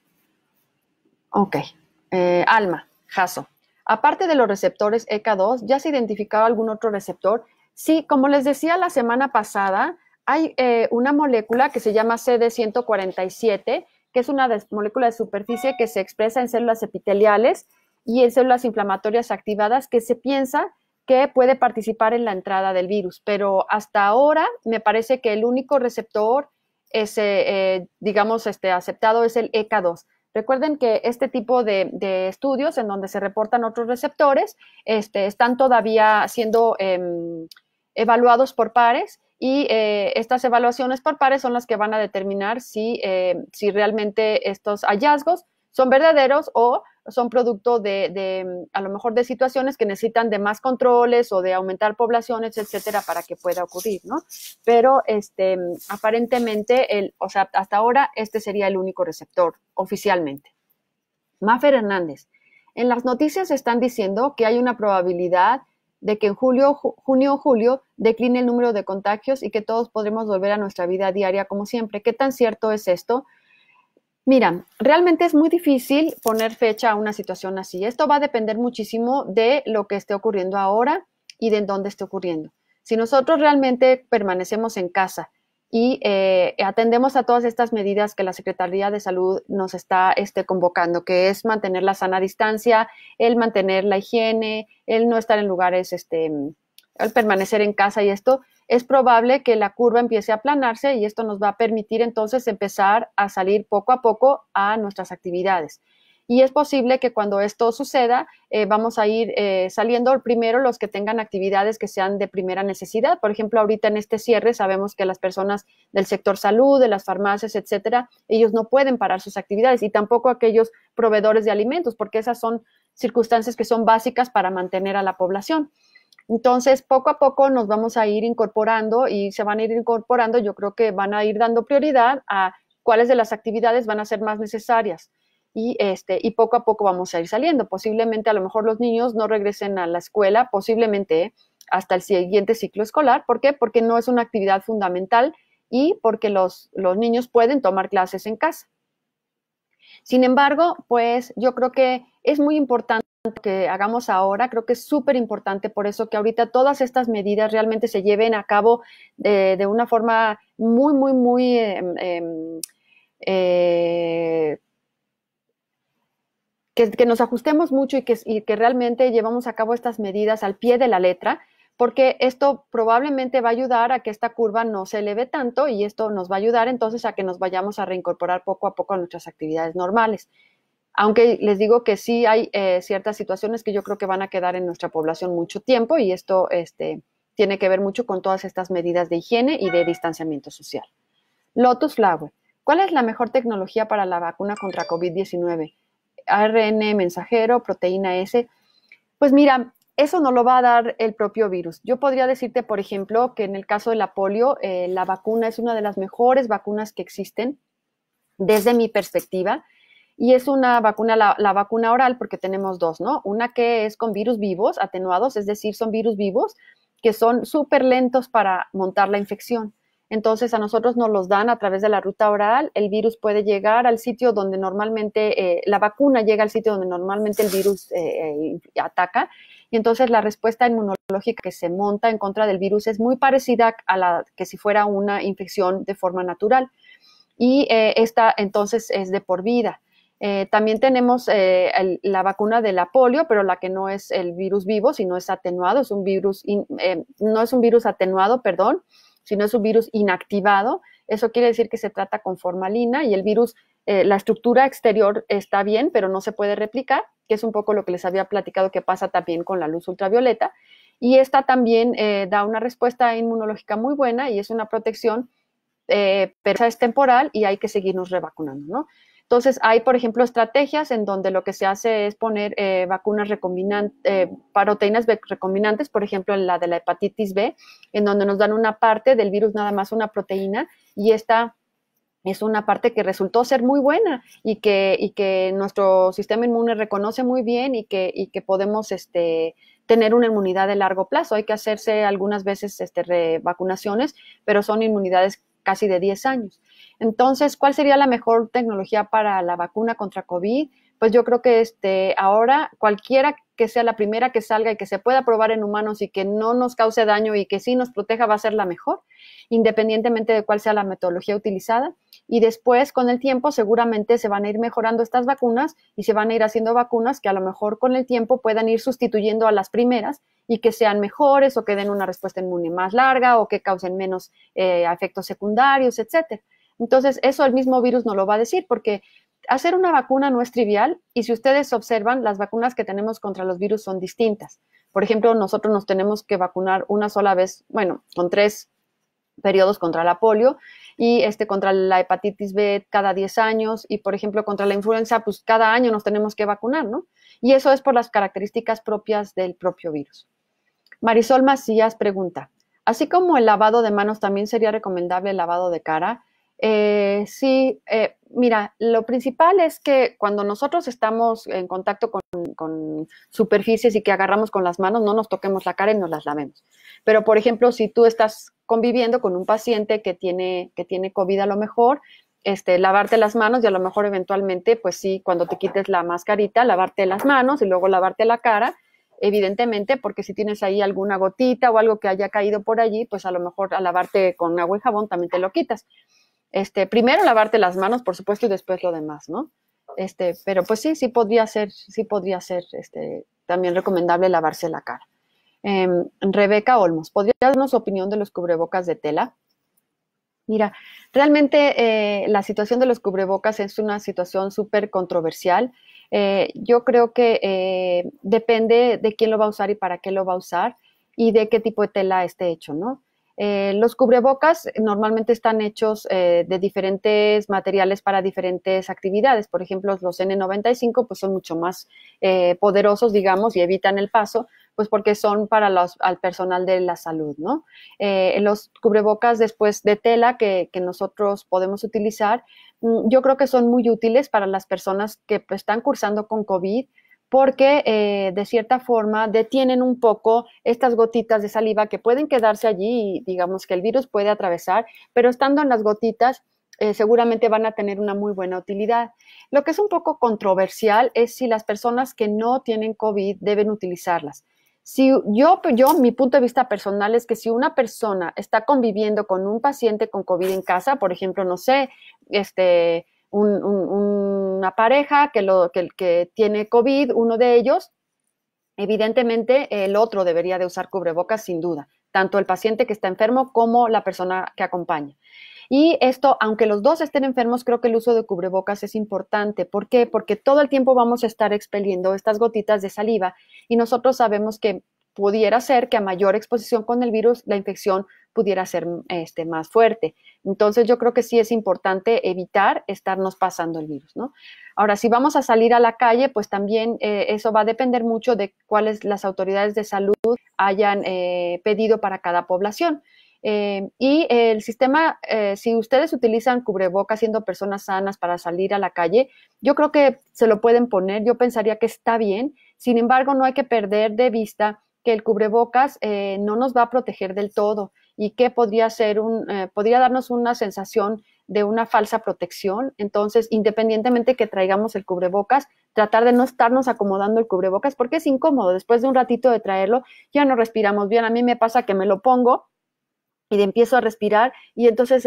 A: ok. Eh, Alma, Jaso. Aparte de los receptores ECA2, ¿ya se identificaba algún otro receptor? Sí, como les decía la semana pasada, hay eh, una molécula que se llama CD147, que es una molécula de superficie que se expresa en células epiteliales y en células inflamatorias activadas que se piensa que puede participar en la entrada del virus. Pero hasta ahora me parece que el único receptor, eh, digamos, este, aceptado es el ECA2. Recuerden que este tipo de, estudios en donde se reportan otros receptores este, están todavía siendo em, evaluados por pares y eh, estas evaluaciones por pares son las que van a determinar si, eh, si realmente estos hallazgos son verdaderos o son producto de, a lo mejor, de situaciones que necesitan de más controles o de aumentar poblaciones, etcétera, para que pueda ocurrir, ¿no? Pero, este, aparentemente, el, o sea, hasta ahora este sería el único receptor, oficialmente. Mafer Hernández, en las noticias están diciendo que hay una probabilidad de que en julio, junio o julio decline el número de contagios y que todos podremos volver a nuestra vida diaria como siempre. ¿Qué tan cierto es esto? Mira, realmente es muy difícil poner fecha a una situación así. Esto va a depender muchísimo de lo que esté ocurriendo ahora y de dónde esté ocurriendo. Si nosotros realmente permanecemos en casa y eh, atendemos a todas estas medidas que la Secretaría de Salud nos está este, convocando, que es mantener la sana distancia, el mantener la higiene, el no estar en lugares, este, el permanecer en casa y esto, es probable que la curva empiece a aplanarse y esto nos va a permitir entonces empezar a salir poco a poco a nuestras actividades. Y es posible que cuando esto suceda, eh, vamos a ir eh, saliendo primero los que tengan actividades que sean de primera necesidad. Por ejemplo, ahorita en este cierre sabemos que las personas del sector salud, de las farmacias, etcétera, ellos no pueden parar sus actividades y tampoco aquellos proveedores de alimentos, porque esas son circunstancias que son básicas para mantener a la población. Entonces, poco a poco nos vamos a ir incorporando y se van a ir incorporando, yo creo que van a ir dando prioridad a cuáles de las actividades van a ser más necesarias. Y, este, y poco a poco vamos a ir saliendo. Posiblemente a lo mejor los niños no regresen a la escuela, posiblemente hasta el siguiente ciclo escolar. ¿Por qué? Porque no es una actividad fundamental y porque los, los niños pueden tomar clases en casa. Sin embargo, pues yo creo que es muy importante que hagamos ahora, creo que es súper importante, por eso que ahorita todas estas medidas realmente se lleven a cabo de, una forma muy, muy, muy... Em, em, eh, que, nos ajustemos mucho y que, y que realmente llevamos a cabo estas medidas al pie de la letra, porque esto probablemente va a ayudar a que esta curva no se eleve tanto y esto nos va a ayudar entonces a que nos vayamos a reincorporar poco a poco a nuestras actividades normales. Aunque les digo que sí hay eh, ciertas situaciones que yo creo que van a quedar en nuestra población mucho tiempo y esto este, tiene que ver mucho con todas estas medidas de higiene y de distanciamiento social. Lotus Flower. ¿Cuál es la mejor tecnología para la vacuna contra COVID-19? ARN mensajero, proteína S. Pues mira, eso no lo va a dar el propio virus. Yo podría decirte, por ejemplo, que en el caso de la polio, eh, la vacuna es una de las mejores vacunas que existen desde mi perspectiva y es una vacuna, la, vacuna oral, porque tenemos dos, ¿no? Una que es con virus vivos, atenuados, es decir, son virus vivos que son súper lentos para montar la infección. Entonces a nosotros nos los dan a través de la ruta oral, el virus puede llegar al sitio donde normalmente, eh, la vacuna llega al sitio donde normalmente el virus eh, eh, ataca y entonces la respuesta inmunológica que se monta en contra del virus es muy parecida a la que si fuera una infección de forma natural y esta entonces es de por vida. Eh, también tenemos eh, la vacuna de la polio, pero la que no es el virus vivo, sino es atenuado, es un virus, eh, no es un virus atenuado, perdón, sino es un virus inactivado. Eso quiere decir que se trata con formalina y el virus, la estructura exterior está bien, pero no se puede replicar, que es un poco lo que les había platicado que pasa también con la luz ultravioleta. Y esta también da una respuesta inmunológica muy buena y es una protección, pero es temporal y hay que seguirnos revacunando, ¿no? Entonces, hay, por ejemplo, estrategias en donde lo que se hace es poner eh, vacunas recombinantes, eh, proteínas recombinantes, por ejemplo, la de la hepatitis B, en donde nos dan una parte del virus, nada más una proteína, y esta es una parte que resultó ser muy buena y que, que nuestro sistema inmune reconoce muy bien y que, podemos este, tener una inmunidad de largo plazo. Hay que hacerse algunas veces este, vacunaciones, pero son inmunidades casi de 10 años. Entonces, ¿cuál sería la mejor tecnología para la vacuna contra COVID? Pues yo creo que este, ahora cualquiera que sea la primera que salga y que se pueda probar en humanos y que no nos cause daño y que sí nos proteja va a ser la mejor, independientemente de cuál sea la metodología utilizada. Y después, con el tiempo, seguramente se van a ir mejorando estas vacunas y se van a ir haciendo vacunas que a lo mejor con el tiempo puedan ir sustituyendo a las primeras y que sean mejores o que den una respuesta inmune más larga o que causen menos eh, efectos secundarios, etcétera. Entonces, eso el mismo virus no lo va a decir porque hacer una vacuna no es trivial y si ustedes observan, las vacunas que tenemos contra los virus son distintas. Por ejemplo, nosotros nos tenemos que vacunar una sola vez, bueno, con tres periodos contra la polio y este contra la hepatitis B cada 10 años y por ejemplo contra la influenza pues cada año nos tenemos que vacunar, ¿no? Y eso es por las características propias del propio virus. Marisol Macías pregunta, así como el lavado de manos también sería recomendable el lavado de cara, eh, sí, eh, mira, lo principal es que cuando nosotros estamos en contacto con, superficies y que agarramos con las manos, no nos toquemos la cara y nos las lavemos. Pero, por ejemplo, si tú estás conviviendo con un paciente que tiene, que tiene COVID a lo mejor, este, lavarte las manos y a lo mejor eventualmente, pues sí, cuando te quites la mascarita, lavarte las manos y luego lavarte la cara evidentemente, porque si tienes ahí alguna gotita o algo que haya caído por allí, pues a lo mejor al lavarte con agua y jabón también te lo quitas. Este, primero lavarte las manos, por supuesto, y después lo demás, ¿no? Este, pero pues sí, sí podría ser, sí podría ser este, también recomendable lavarse la cara. Em, Rebeca Olmos, ¿podría darnos opinión de los cubrebocas de tela? Mira, realmente eh, la situación de los cubrebocas es una situación súper controversial. Eh, yo creo que eh, depende de quién lo va a usar y para qué lo va a usar y de qué tipo de tela esté hecho, ¿no? Eh, los cubrebocas normalmente están hechos eh, de diferentes materiales para diferentes actividades. Por ejemplo, los N95 pues son mucho más eh, poderosos, digamos, y evitan el paso, pues porque son para los, al personal de la salud, ¿no? los cubrebocas después de tela que, nosotros podemos utilizar, mm, yo creo que son muy útiles para las personas que pues, están cursando con COVID, porque eh, de cierta forma detienen un poco estas gotitas de saliva que pueden quedarse allí y digamos que el virus puede atravesar, pero estando en las gotitas eh, seguramente van a tener una muy buena utilidad. Lo que es un poco controversial es si las personas que no tienen COVID deben utilizarlas. Si yo, yo, mi punto de vista personal es que si una persona está conviviendo con un paciente con COVID en casa, por ejemplo, no sé, este, un una pareja que, lo, que, que tiene COVID, uno de ellos, evidentemente el otro debería de usar cubrebocas sin duda, tanto el paciente que está enfermo como la persona que acompaña. Y esto, aunque los dos estén enfermos, creo que el uso de cubrebocas es importante. ¿Por qué? Porque todo el tiempo vamos a estar expeliendo estas gotitas de saliva y nosotros sabemos que pudiera ser que a mayor exposición con el virus la infección pudiera ser este, más fuerte. Entonces yo creo que sí es importante evitar estarnos pasando el virus, Ahora, si vamos a salir a la calle, pues también eh, eso va a depender mucho de cuáles las autoridades de salud hayan eh, pedido para cada población. Eh, y el sistema, si ustedes utilizan cubrebocas siendo personas sanas para salir a la calle, yo creo que se lo pueden poner, yo pensaría que está bien. Sin embargo, no hay que perder de vista que el cubrebocas eh, no nos va a proteger del todo y que podría ser un, eh, podría darnos una sensación de una falsa protección. Entonces, independientemente que traigamos el cubrebocas, tratar de no estarnos acomodando el cubrebocas porque es incómodo. Después de un ratito de traerlo, ya no respiramos bien. A mí me pasa que me lo pongo y empiezo a respirar y entonces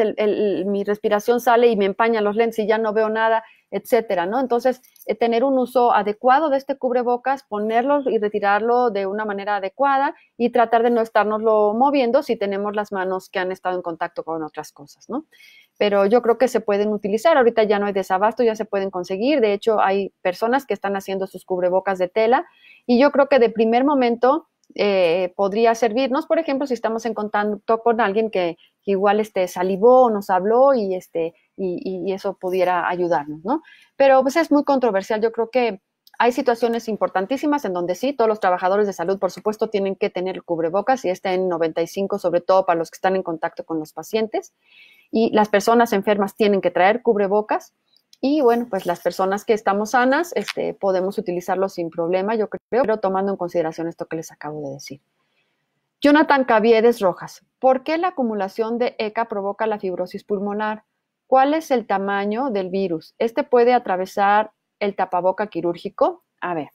A: mi respiración sale y me empaña los lentes y ya no veo nada, etcétera, ¿no? Entonces, eh, tener un uso adecuado de este cubrebocas, ponerlo y retirarlo de una manera adecuada y tratar de no estarnoslo moviendo si tenemos las manos que han estado en contacto con otras cosas, ¿no? Pero yo creo que se pueden utilizar, ahorita ya no hay desabasto, ya se pueden conseguir, de hecho hay personas que están haciendo sus cubrebocas de tela y yo creo que de primer momento eh, podría servirnos, por ejemplo, si estamos en contacto con alguien que, igual este, salivó, nos habló y, este, y, eso pudiera ayudarnos, ¿no? Pero pues es muy controversial, yo creo que hay situaciones importantísimas en donde sí, todos los trabajadores de salud, por supuesto, tienen que tener cubrebocas y este en 95, sobre todo para los que están en contacto con los pacientes. Y las personas enfermas tienen que traer cubrebocas. Y bueno, pues las personas que estamos sanas este, podemos utilizarlo sin problema, yo creo, pero tomando en consideración esto que les acabo de decir. Jonathan Caviedes Rojas, ¿por qué la acumulación de ECA provoca la fibrosis pulmonar? ¿Cuál es el tamaño del virus? ¿Este puede atravesar el tapaboca quirúrgico? A ver,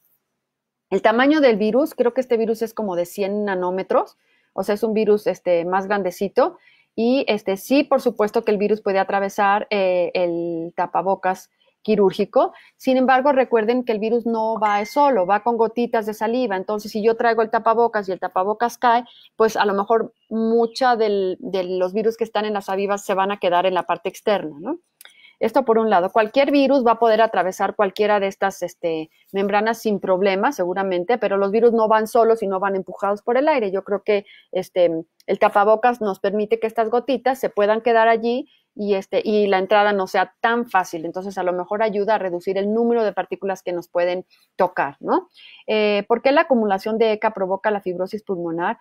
A: el tamaño del virus, creo que este virus es como de 100 nanómetros, o sea, es un virus este, más grandecito y este, sí, por supuesto que el virus puede atravesar eh, el tapabocas quirúrgico. Sin embargo, recuerden que el virus no va solo, va con gotitas de saliva. Entonces, si yo traigo el tapabocas y el tapabocas cae, pues a lo mejor mucha de los virus que están en las avivas se van a quedar en la parte externa, ¿no? Esto por un lado. Cualquier virus va a poder atravesar cualquiera de estas este, membranas sin problemas, seguramente, pero los virus no van solos y no van empujados por el aire. Yo creo que este, el tapabocas nos permite que estas gotitas se puedan quedar allí y, este, y la entrada no sea tan fácil. Entonces, a lo mejor ayuda a reducir el número de partículas que nos pueden tocar, ¿no? Eh, ¿Por qué la acumulación de ECA provoca la fibrosis pulmonar?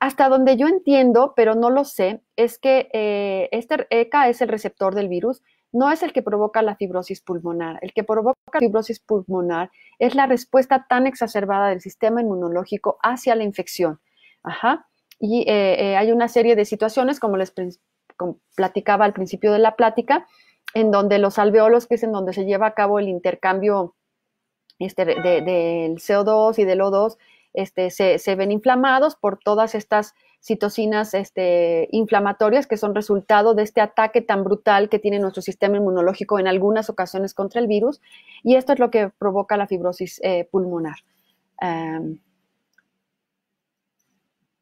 A: Hasta donde yo entiendo, pero no lo sé, es que eh, este ECA es el receptor del virus no es el que provoca la fibrosis pulmonar. El que provoca la fibrosis pulmonar es la respuesta tan exacerbada del sistema inmunológico hacia la infección. Ajá. Y eh, eh, hay una serie de situaciones, como les platicaba al principio de la plática, en donde los alveolos, que es en donde se lleva a cabo el intercambio este, del CO2 y del O2, este, se, ven inflamados por todas estas citocinas este, inflamatorias que son resultado de este ataque tan brutal que tiene nuestro sistema inmunológico en algunas ocasiones contra el virus. Y esto es lo que provoca la fibrosis eh, pulmonar. Em,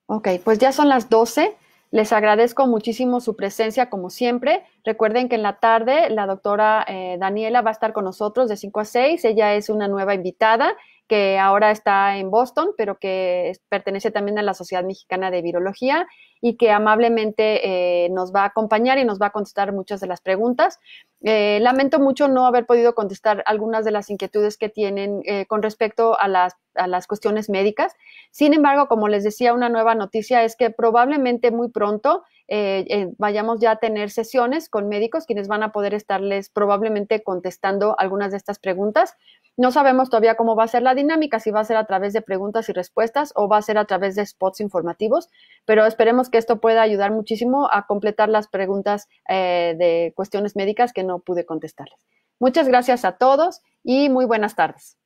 A: ok, pues ya son las 12. Les agradezco muchísimo su presencia, como siempre. Recuerden que en la tarde la doctora eh, Daniela va a estar con nosotros de 5 a 6. Ella es una nueva invitada que ahora está en Boston, pero que pertenece también a la Sociedad Mexicana de Virología y que amablemente eh, nos va a acompañar y nos va a contestar muchas de las preguntas. Eh, lamento mucho no haber podido contestar algunas de las inquietudes que tienen eh, con respecto a las, a las cuestiones médicas. Sin embargo, como les decía, una nueva noticia es que probablemente muy pronto eh, eh, vayamos ya a tener sesiones con médicos quienes van a poder estarles probablemente contestando algunas de estas preguntas. No sabemos todavía cómo va a ser la dinámica, si va a ser a través de preguntas y respuestas o va a ser a través de spots informativos, pero esperemos que esto pueda ayudar muchísimo a completar las preguntas eh, de cuestiones médicas que no pude contestarles. Muchas gracias a todos y muy buenas tardes.